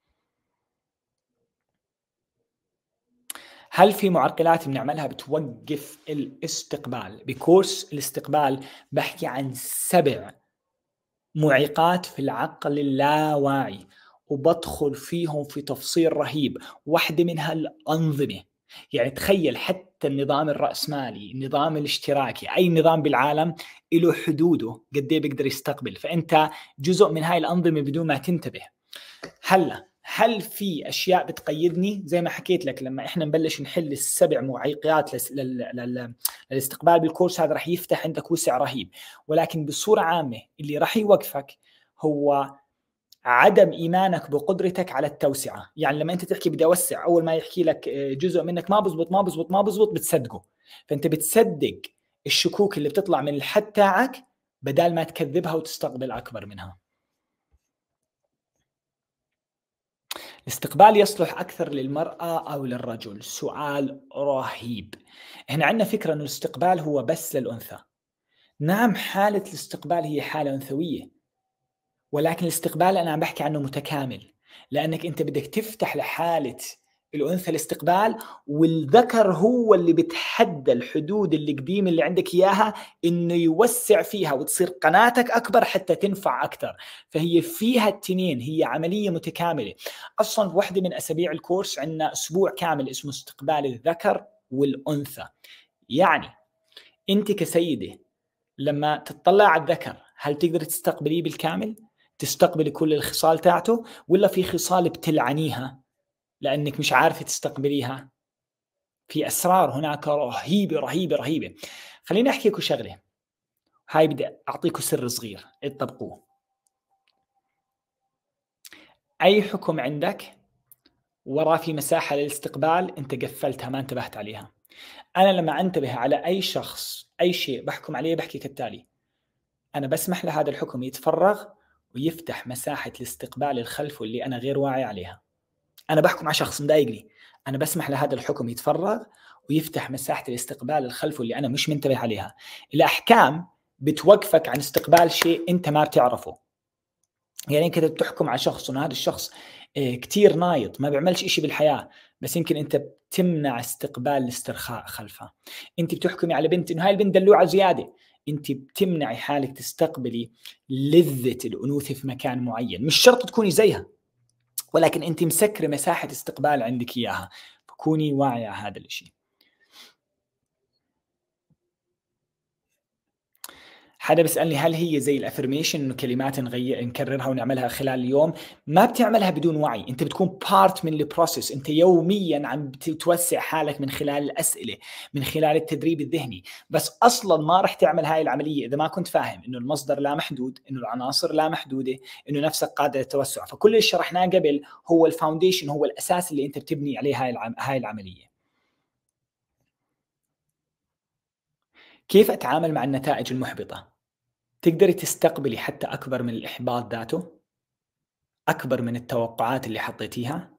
هل في معرقلات بنعملها بتوقف الاستقبال بكورس الاستقبال بحكي عن سبع معيقات في العقل اللاواعي وبدخل فيهم في تفصيل رهيب واحدة منها الأنظمة يعني تخيل حتى النظام الرأسمالي النظام الاشتراكي أي نظام بالعالم له حدوده قد إيه بيقدر يستقبل فأنت جزء من هاي الأنظمة بدون ما تنتبه هلأ هل في اشياء بتقيدني زي ما حكيت لك لما احنا نبلش نحل السبع معيقات للاستقبال بالكورس هذا رح يفتح عندك وسع رهيب ولكن بصوره عامه اللي رح يوقفك هو عدم ايمانك بقدرتك على التوسعه يعني لما انت تحكي بدي اوسع اول ما يحكي لك آه، جزء منك ما بزبط ما بزبط ما بزبط بتصدقه فانت بتصدق الشكوك اللي بتطلع من الحد تاعك بدال ما تكذبها وتستقبل اكبر منها الاستقبال يصلح أكثر للمرأة أو للرجل سؤال رهيب هنا عندنا فكرة أن الاستقبال هو بس للأنثى نعم حالة الاستقبال هي حالة أنثوية ولكن الاستقبال أنا عم بحكي عنه متكامل لأنك أنت بدك تفتح لحالة الانثى الاستقبال والذكر هو اللي بتحدى الحدود القديمه اللي عندك اياها انه يوسع فيها وتصير قناتك اكبر حتى تنفع اكثر فهي فيها التنين هي عمليه متكامله اصلا واحده من اسابيع الكورس عندنا اسبوع كامل اسمه استقبال الذكر والانثى يعني انت كسيده لما تطلع على الذكر هل تقدر تستقبليه بالكامل تستقبلي كل الخصال تاعته ولا في خصال بتلعنيها لانك مش عارفه تستقبليها في اسرار هناك رهيبه رهيبه رهيبه خليني احكي لكم شغله هاي بدي اعطيكم سر صغير اطبقوه اي حكم عندك وراه في مساحه للاستقبال انت قفلتها ما انتبهت عليها انا لما انتبه على اي شخص اي شيء بحكم عليه بحكي كالتالي انا بسمح لهذا الحكم يتفرغ ويفتح مساحه الاستقبال الخلف اللي انا غير واعي عليها انا بحكم على شخص مضايقني انا بسمح لهذا الحكم يتفرغ ويفتح مساحه الاستقبال الخلفه اللي انا مش منتبه عليها الاحكام بتوقفك عن استقبال شيء انت ما بتعرفه يعني انت بتحكم على شخص انه هذا الشخص آه، كتير نايض ما بيعملش إشي بالحياة بس يمكن أنت بتمنع استقبال الاسترخاء خلفها أنت بتحكمي على بنت إنه هاي البنت دلوعة زيادة أنت بتمنعي حالك تستقبلي لذة الأنوثة في مكان معين مش شرط تكوني زيها ولكن انت مسكره مساحه استقبال عندك اياها فكوني واعيه هذا الشيء حدا بيسالني هل هي زي الافرميشن انه كلمات نغير نكررها ونعملها خلال اليوم ما بتعملها بدون وعي انت بتكون بارت من البروسيس انت يوميا عم بتوسع حالك من خلال الاسئله من خلال التدريب الذهني بس اصلا ما رح تعمل هاي العمليه اذا ما كنت فاهم انه المصدر لا محدود انه العناصر لا محدوده انه نفسك قادر للتوسع فكل اللي شرحناه قبل هو الفاونديشن هو الاساس اللي انت بتبني عليه هاي العم... هاي العمليه كيف اتعامل مع النتائج المحبطه تقدري تستقبلي حتى أكبر من الإحباط ذاته أكبر من التوقعات اللي حطيتيها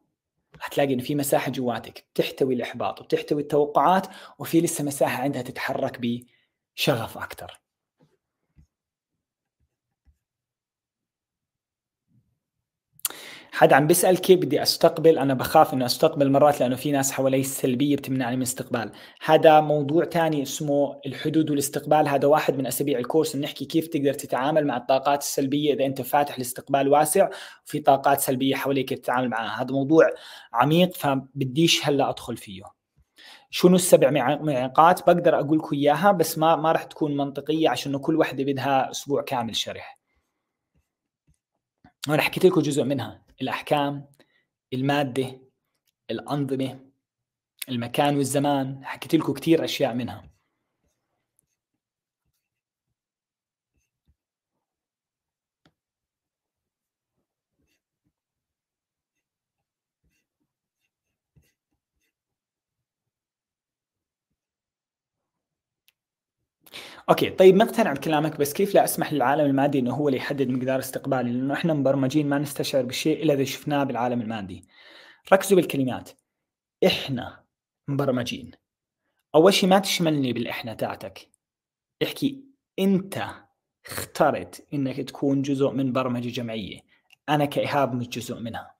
هتلاقي إن في مساحة جواتك تحتوي الإحباط وتحتوي التوقعات وفي لسه مساحة عندها تتحرك بشغف أكثر حد عم بيسال كيف بدي استقبل انا بخاف انه استقبل مرات لانه في ناس حوالي سلبيه بتمنعني من الاستقبال هذا موضوع ثاني اسمه الحدود والاستقبال هذا واحد من اسابيع الكورس بنحكي كيف تقدر تتعامل مع الطاقات السلبيه اذا انت فاتح الاستقبال واسع وفي طاقات سلبيه حواليك تتعامل معها هذا موضوع عميق فبديش هلا ادخل فيه شنو السبع معيقات بقدر اقول لكم اياها بس ما ما راح تكون منطقيه عشان كل وحده بدها اسبوع كامل شرح وانا حكيت لكم جزء منها الأحكام المادة الأنظمة المكان والزمان حكيت لكم كتير أشياء منها اوكي طيب مقتنع بكلامك بس كيف لا اسمح للعالم المادي انه هو اللي يحدد مقدار استقبالي لانه احنا مبرمجين ما نستشعر بالشيء الا اذا شفناه بالعالم المادي. ركزوا بالكلمات. احنا مبرمجين. اول شيء ما تشملني بالاحنا تاعتك. احكي انت اخترت انك تكون جزء من برمجه جمعيه. انا كايهاب مش جزء منها.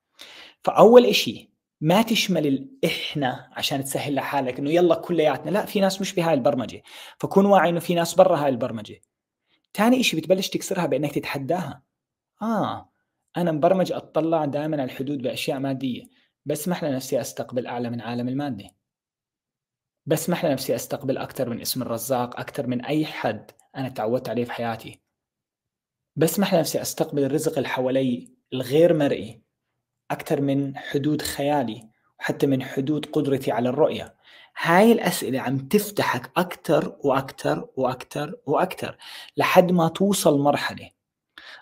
فاول شيء ما تشمل الاحنا عشان تسهل لحالك انه يلا كلياتنا لا في ناس مش بهاي البرمجه فكون واعي انه في ناس برا هاي البرمجه ثاني شيء بتبلش تكسرها بانك تتحداها اه انا مبرمج اتطلع دائما على الحدود باشياء ماديه بسمح لنفسي استقبل اعلى من عالم الماده بسمح لنفسي استقبل اكثر من اسم الرزاق اكثر من اي حد انا تعودت عليه في حياتي بسمح لنفسي استقبل الرزق اللي حوالي الغير مرئي أكثر من حدود خيالي وحتى من حدود قدرتي على الرؤية هاي الأسئلة عم تفتحك أكثر وأكثر وأكثر وأكثر لحد ما توصل مرحلة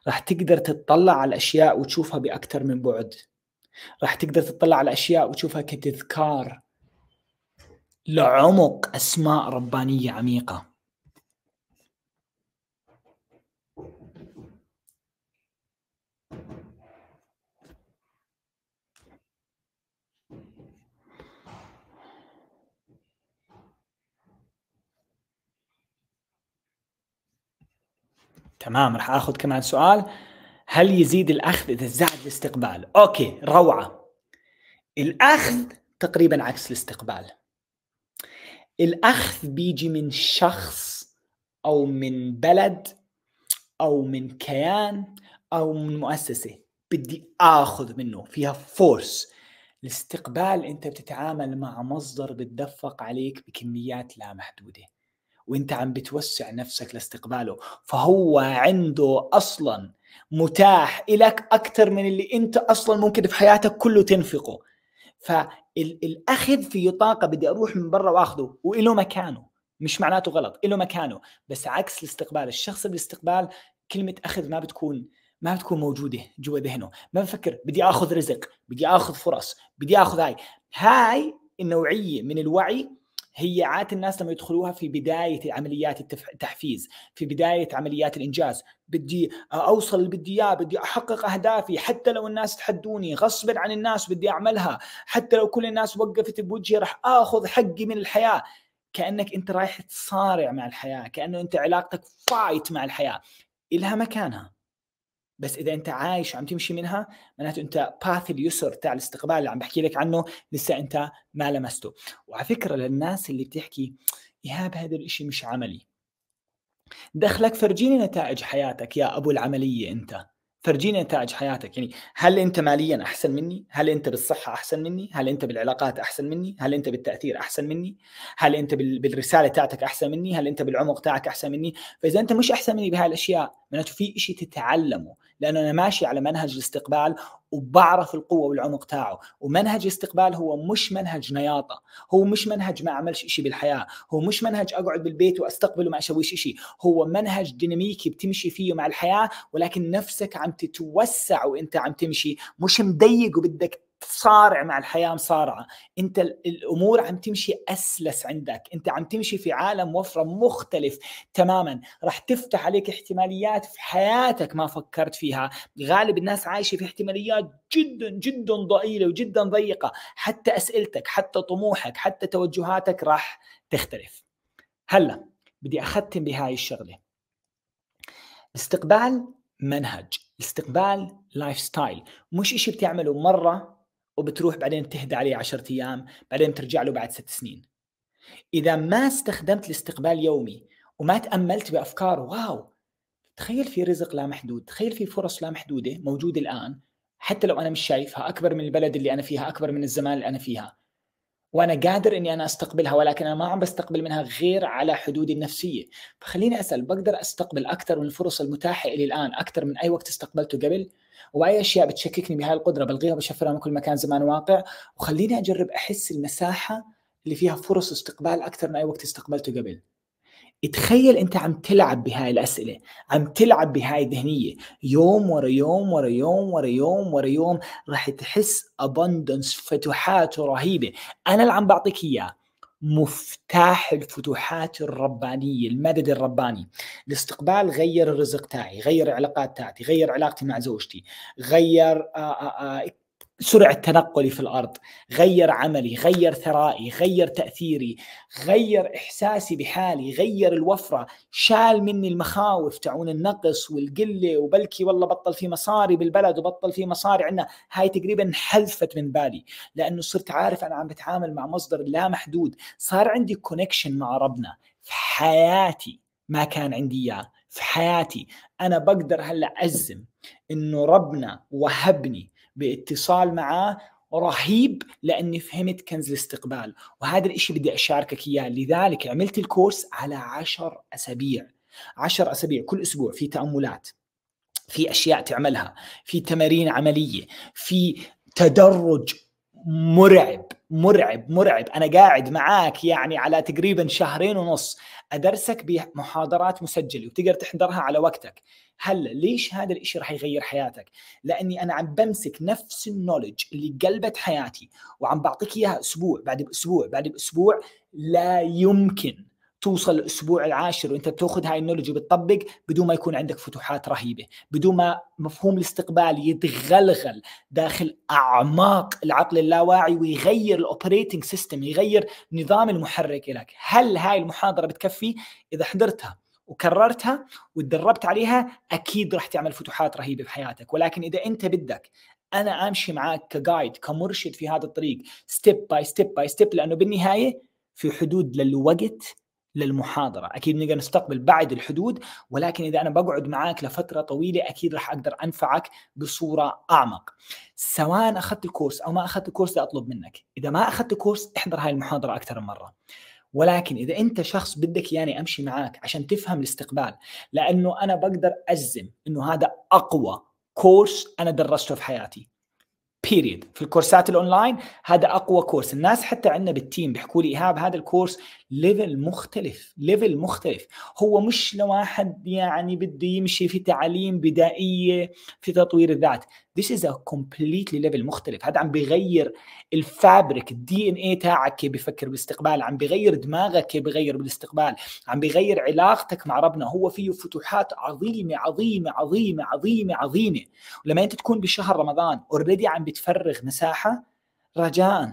رح تقدر تتطلع على الأشياء وتشوفها بأكثر من بعد رح تقدر تطلع على الأشياء وتشوفها كتذكار لعمق أسماء ربانية عميقة تمام رح اخذ كمان سؤال هل يزيد الاخذ اذا زاد الاستقبال؟ اوكي روعه الاخذ تقريبا عكس الاستقبال الاخذ بيجي من شخص او من بلد او من كيان او من مؤسسه بدي اخذ منه فيها فورس الاستقبال انت بتتعامل مع مصدر بتدفق عليك بكميات لا محدوده وانت عم بتوسع نفسك لاستقباله فهو عنده اصلا متاح لك اكثر من اللي انت اصلا ممكن في حياتك كله تنفقه فالاخذ فيه طاقه بدي اروح من برا واخذه وله مكانه مش معناته غلط له مكانه بس عكس الاستقبال الشخص بالاستقبال كلمه اخذ ما بتكون ما بتكون موجوده جوا ذهنه ما بفكر بدي اخذ رزق بدي اخذ فرص بدي اخذ هاي هاي النوعيه من الوعي هي عاده الناس لما يدخلوها في بدايه عمليات التحفيز في بدايه عمليات الانجاز بدي اوصل اللي بدي اياه بدي احقق اهدافي حتى لو الناس تحدوني غصبا عن الناس بدي اعملها حتى لو كل الناس وقفت بوجهي راح اخذ حقي من الحياه كانك انت رايح تصارع مع الحياه كانه انت علاقتك فايت مع الحياه الها مكانها بس اذا انت عايش وعم تمشي منها معناته انت باث اليسر تاع الاستقبال اللي عم بحكي لك عنه لسه انت ما لمسته وعلى فكره للناس اللي بتحكي ايهاب هذا الشيء مش عملي دخلك فرجيني نتائج حياتك يا ابو العمليه انت فرجيني نتائج حياتك يعني هل انت ماليا احسن مني هل انت بالصحه احسن مني هل انت بالعلاقات احسن مني هل انت بالتاثير احسن مني هل انت بالرساله تاعتك احسن مني هل انت بالعمق تاعك احسن مني فاذا انت مش احسن مني بهاي الاشياء معناته في شيء تتعلمه لانه انا ماشي على منهج الاستقبال وبعرف القوه والعمق تاعه ومنهج الاستقبال هو مش منهج نياطه هو مش منهج ما اعملش شيء بالحياه هو مش منهج اقعد بالبيت واستقبل وما اسويش شيء هو منهج ديناميكي بتمشي فيه مع الحياه ولكن نفسك عم تتوسع وانت عم تمشي مش مضيق وبدك صارع مع الحياه مصارعه انت الامور عم تمشي اسلس عندك انت عم تمشي في عالم وفره مختلف تماما راح تفتح عليك احتماليات في حياتك ما فكرت فيها غالب الناس عايشه في احتماليات جدا جدا ضئيله وجدا ضيقه حتى اسئلتك حتى طموحك حتى توجهاتك راح تختلف هلا بدي اختم بهاي الشغله استقبال منهج استقبال لايف ستايل مش إشي بتعمله مرة وبتروح بعدين تهدى عليه عشرة أيام بعدين ترجع له بعد ست سنين إذا ما استخدمت الاستقبال يومي وما تأملت بأفكار واو تخيل في رزق لا محدود تخيل في فرص لا محدودة موجودة الآن حتى لو أنا مش شايفها أكبر من البلد اللي أنا فيها أكبر من الزمان اللي أنا فيها وأنا قادر أني أنا أستقبلها ولكن أنا ما عم بستقبل منها غير على حدودي النفسية فخليني أسأل بقدر أستقبل أكثر من الفرص المتاحة لي الآن أكثر من أي وقت استقبلته قبل واي اشياء بتشككني بهاي القدره بلغيها بشفرها من كل مكان زمان واقع وخليني اجرب احس المساحه اللي فيها فرص استقبال اكثر من اي وقت استقبلته قبل تخيل انت عم تلعب بهاي الاسئله عم تلعب بهاي الذهنيه يوم ورا يوم ورا يوم ورا يوم ورا يوم راح تحس ابندنس فتوحات رهيبه انا اللي عم بعطيك اياه مفتاح الفتوحات الربانية المدد الرباني الاستقبال غير الرزق تاعي غير العلاقات تاعتي غير علاقتي مع زوجتي غير آه، آه، آه، سرعة تنقلي في الأرض غير عملي غير ثرائي غير تأثيري غير إحساسي بحالي غير الوفرة شال مني المخاوف تعون النقص والقلة وبلكي والله بطل في مصاري بالبلد وبطل في مصاري عندنا هاي تقريبا حذفت من بالي لأنه صرت عارف أنا عم بتعامل مع مصدر لا محدود صار عندي كونكشن مع ربنا في حياتي ما كان عندي إياه في حياتي أنا بقدر هلأ أزم إنه ربنا وهبني باتصال معاه رهيب لاني فهمت كنز الاستقبال وهذا الاشي بدي اشاركك اياه لذلك عملت الكورس على عشر اسابيع عشر اسابيع كل اسبوع في تاملات في اشياء تعملها في تمارين عمليه في تدرج مرعب مرعب مرعب انا قاعد معاك يعني على تقريبا شهرين ونص ادرسك بمحاضرات مسجله وتقدر تحضرها على وقتك هلا ليش هذا الإشي رح يغير حياتك لاني انا عم بمسك نفس النولج اللي قلبت حياتي وعم بعطيك اياها اسبوع بعد باسبوع بعد باسبوع لا يمكن توصل الاسبوع العاشر وانت بتاخذ هاي النولج وبتطبق بدون ما يكون عندك فتوحات رهيبه، بدون ما مفهوم الاستقبال يتغلغل داخل اعماق العقل اللاواعي ويغير الاوبريتنج سيستم، يغير نظام المحرك لك، هل هاي المحاضره بتكفي؟ اذا حضرتها وكررتها وتدربت عليها اكيد راح تعمل فتوحات رهيبه بحياتك، ولكن اذا انت بدك انا امشي معك كجايد كمرشد في هذا الطريق ستيب باي ستيب باي ستيب لانه بالنهايه في حدود للوقت للمحاضرة أكيد نقدر نستقبل بعد الحدود ولكن إذا أنا بقعد معاك لفترة طويلة أكيد راح أقدر أنفعك بصورة أعمق سواء أخذت الكورس أو ما أخذت الكورس أطلب منك إذا ما أخذت الكورس احضر هاي المحاضرة أكثر من مرة ولكن اذا انت شخص بدك يعني امشي معاك عشان تفهم الاستقبال لانه انا بقدر اجزم انه هذا اقوى كورس انا درسته في حياتي بيريد في الكورسات الاونلاين هذا اقوى كورس الناس حتى عندنا بالتيم بيحكوا لي ايهاب هذا الكورس ليفل مختلف ليفل مختلف هو مش لواحد يعني بده يمشي في تعليم بدائيه في تطوير الذات This is a completely ليفل مختلف هذا عم بغير الفابريك الدي ان اي تاعك كيف بفكر بالاستقبال عم بغير دماغك كيف بغير بالاستقبال عم بغير علاقتك مع ربنا هو فيه فتوحات عظيمه عظيمه عظيمه عظيمه عظيمه ولما انت تكون بشهر رمضان اوريدي عم بتفرغ مساحه رجاء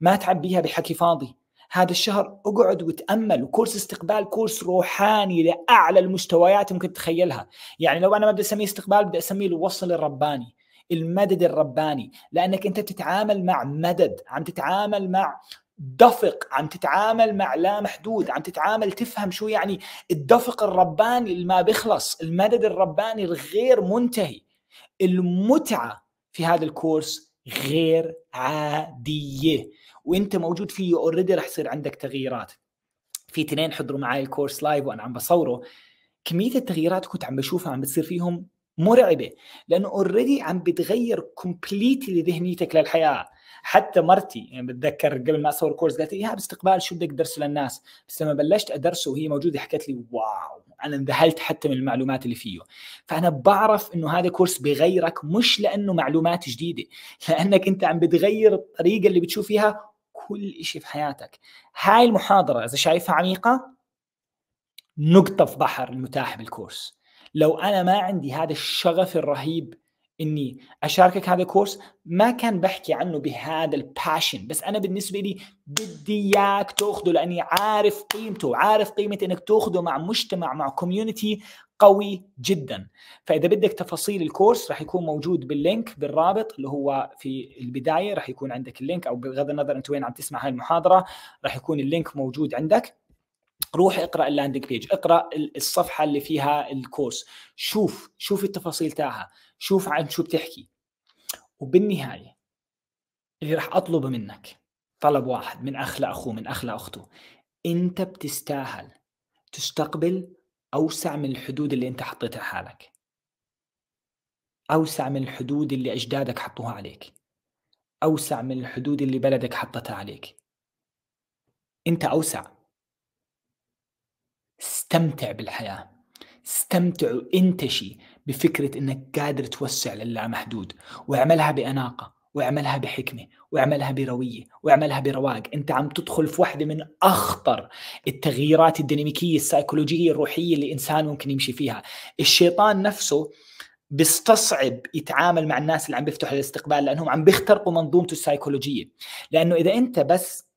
ما تعبيها بحكي فاضي هذا الشهر اقعد وتامل وكورس استقبال كورس روحاني لاعلى المستويات ممكن تتخيلها يعني لو انا ما بدي اسميه استقبال بدي اسميه الوصل الرباني المدد الرباني لانك انت تتعامل مع مدد عم تتعامل مع دفق عم تتعامل مع لا محدود عم تتعامل تفهم شو يعني الدفق الرباني اللي ما بيخلص المدد الرباني الغير منتهي المتعه في هذا الكورس غير عاديه وانت موجود فيه اوريدي رح يصير عندك تغييرات في اثنين حضروا معي الكورس لايف وانا عم بصوره كميه التغييرات كنت عم بشوفها عم بتصير فيهم مرعبه لانه اوريدي عم بتغير كومبليتلي ذهنيتك للحياه حتى مرتي يعني بتذكر قبل ما اصور كورس قالت لي يا باستقبال شو بدك تدرسه للناس بس لما بلشت ادرسه وهي موجوده حكت لي واو انا انذهلت حتى من المعلومات اللي فيه فانا بعرف انه هذا كورس بغيرك مش لانه معلومات جديده لانك انت عم بتغير الطريقه اللي بتشوف فيها كل شيء في حياتك هاي المحاضره اذا شايفها عميقه نقطه في بحر المتاح بالكورس لو انا ما عندي هذا الشغف الرهيب اني اشاركك هذا الكورس ما كان بحكي عنه بهذا الباشن بس انا بالنسبه لي بدي اياك تاخذه لاني عارف قيمته عارف قيمه انك تاخذه مع مجتمع مع كوميونتي قوي جدا فاذا بدك تفاصيل الكورس راح يكون موجود باللينك بالرابط اللي هو في البدايه راح يكون عندك اللينك او بغض النظر انت وين عم تسمع هاي المحاضره راح يكون اللينك موجود عندك روح اقرا اللاندنج بيج اقرا الصفحه اللي فيها الكورس شوف شوف التفاصيل تاعها شوف عن شو بتحكي وبالنهايه اللي راح اطلبه منك طلب واحد من اخ لاخوه من اخ لاخته انت بتستاهل تستقبل اوسع من الحدود اللي انت حطيتها حالك اوسع من الحدود اللي اجدادك حطوها عليك اوسع من الحدود اللي بلدك حطتها عليك انت اوسع استمتع بالحياة استمتع وانتشي بفكرة انك قادر توسع للامحدود واعملها باناقة واعملها بحكمة واعملها بروية واعملها برواق انت عم تدخل في واحدة من اخطر التغييرات الديناميكية السيكولوجية الروحية اللي انسان ممكن يمشي فيها الشيطان نفسه بيستصعب يتعامل مع الناس اللي عم بيفتحوا الاستقبال لانهم عم بيخترقوا منظومته السيكولوجيه لانه اذا انت بس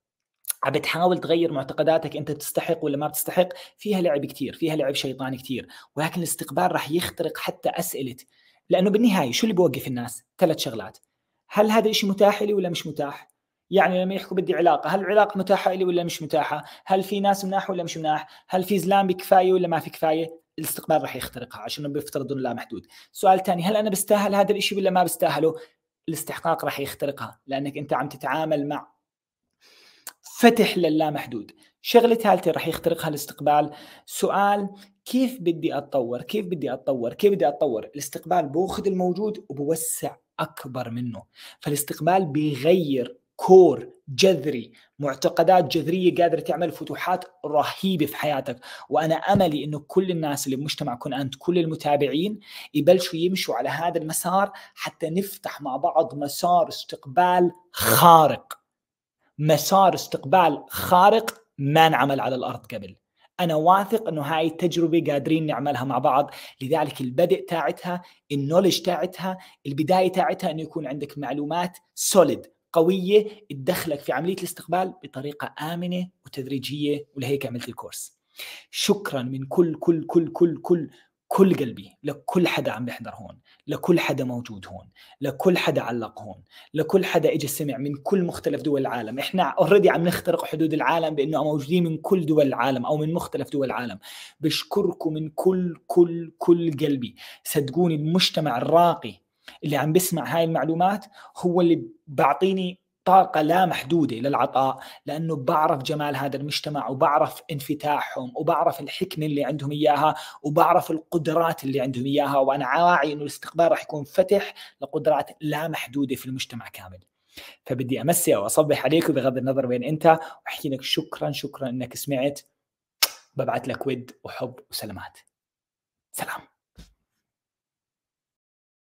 عم بتحاول تغير معتقداتك انت بتستحق ولا ما بتستحق فيها لعب كثير فيها لعب شيطاني كثير ولكن الاستقبال راح يخترق حتى اسئله لانه بالنهايه شو اللي بوقف الناس ثلاث شغلات هل هذا الشيء متاح لي ولا مش متاح يعني لما يحكوا بدي علاقه هل العلاقه متاحه لي ولا مش متاحه هل في ناس مناح ولا مش مناح هل في زلام بكفايه ولا ما في كفايه الاستقبال راح يخترقها عشان انه لا محدود سؤال ثاني هل انا بستاهل هذا الشيء ولا ما بستاهله الاستحقاق راح يخترقها لانك انت عم تتعامل مع فتح للامحدود شغله ثالثه رح يخترقها الاستقبال سؤال كيف بدي اتطور كيف بدي اتطور كيف بدي اتطور الاستقبال بوخذ الموجود وبوسع اكبر منه فالاستقبال بيغير كور جذري معتقدات جذريه قادره تعمل فتوحات رهيبه في حياتك وانا املي انه كل الناس اللي بمجتمعكم انت كل المتابعين يبلشوا يمشوا على هذا المسار حتى نفتح مع بعض مسار استقبال خارق مسار استقبال خارق ما انعمل على الارض قبل انا واثق انه هاي التجربه قادرين نعملها مع بعض لذلك البدء تاعتها النولج تاعتها البدايه تاعتها انه يكون عندك معلومات سوليد قويه تدخلك في عمليه الاستقبال بطريقه امنه وتدريجيه ولهيك عملت الكورس شكرا من كل كل كل كل كل كل قلبي لكل حدا عم بيحضر هون لكل حدا موجود هون لكل حدا علق هون لكل حدا اجى سمع من كل مختلف دول العالم احنا اوريدي عم نخترق حدود العالم بانه موجودين من كل دول العالم او من مختلف دول العالم بشكركم من كل كل كل قلبي صدقوني المجتمع الراقي اللي عم بسمع هاي المعلومات هو اللي بعطيني طاقة لا محدودة للعطاء لأنه بعرف جمال هذا المجتمع وبعرف انفتاحهم وبعرف الحكمة اللي عندهم إياها وبعرف القدرات اللي عندهم إياها وأنا واعي أنه الاستقبال راح يكون فتح لقدرات لا محدودة في المجتمع كامل فبدي أمسي وأصبح عليك بغض النظر وين أنت وأحكي لك شكرا شكرا أنك سمعت ببعث لك ود وحب وسلامات سلام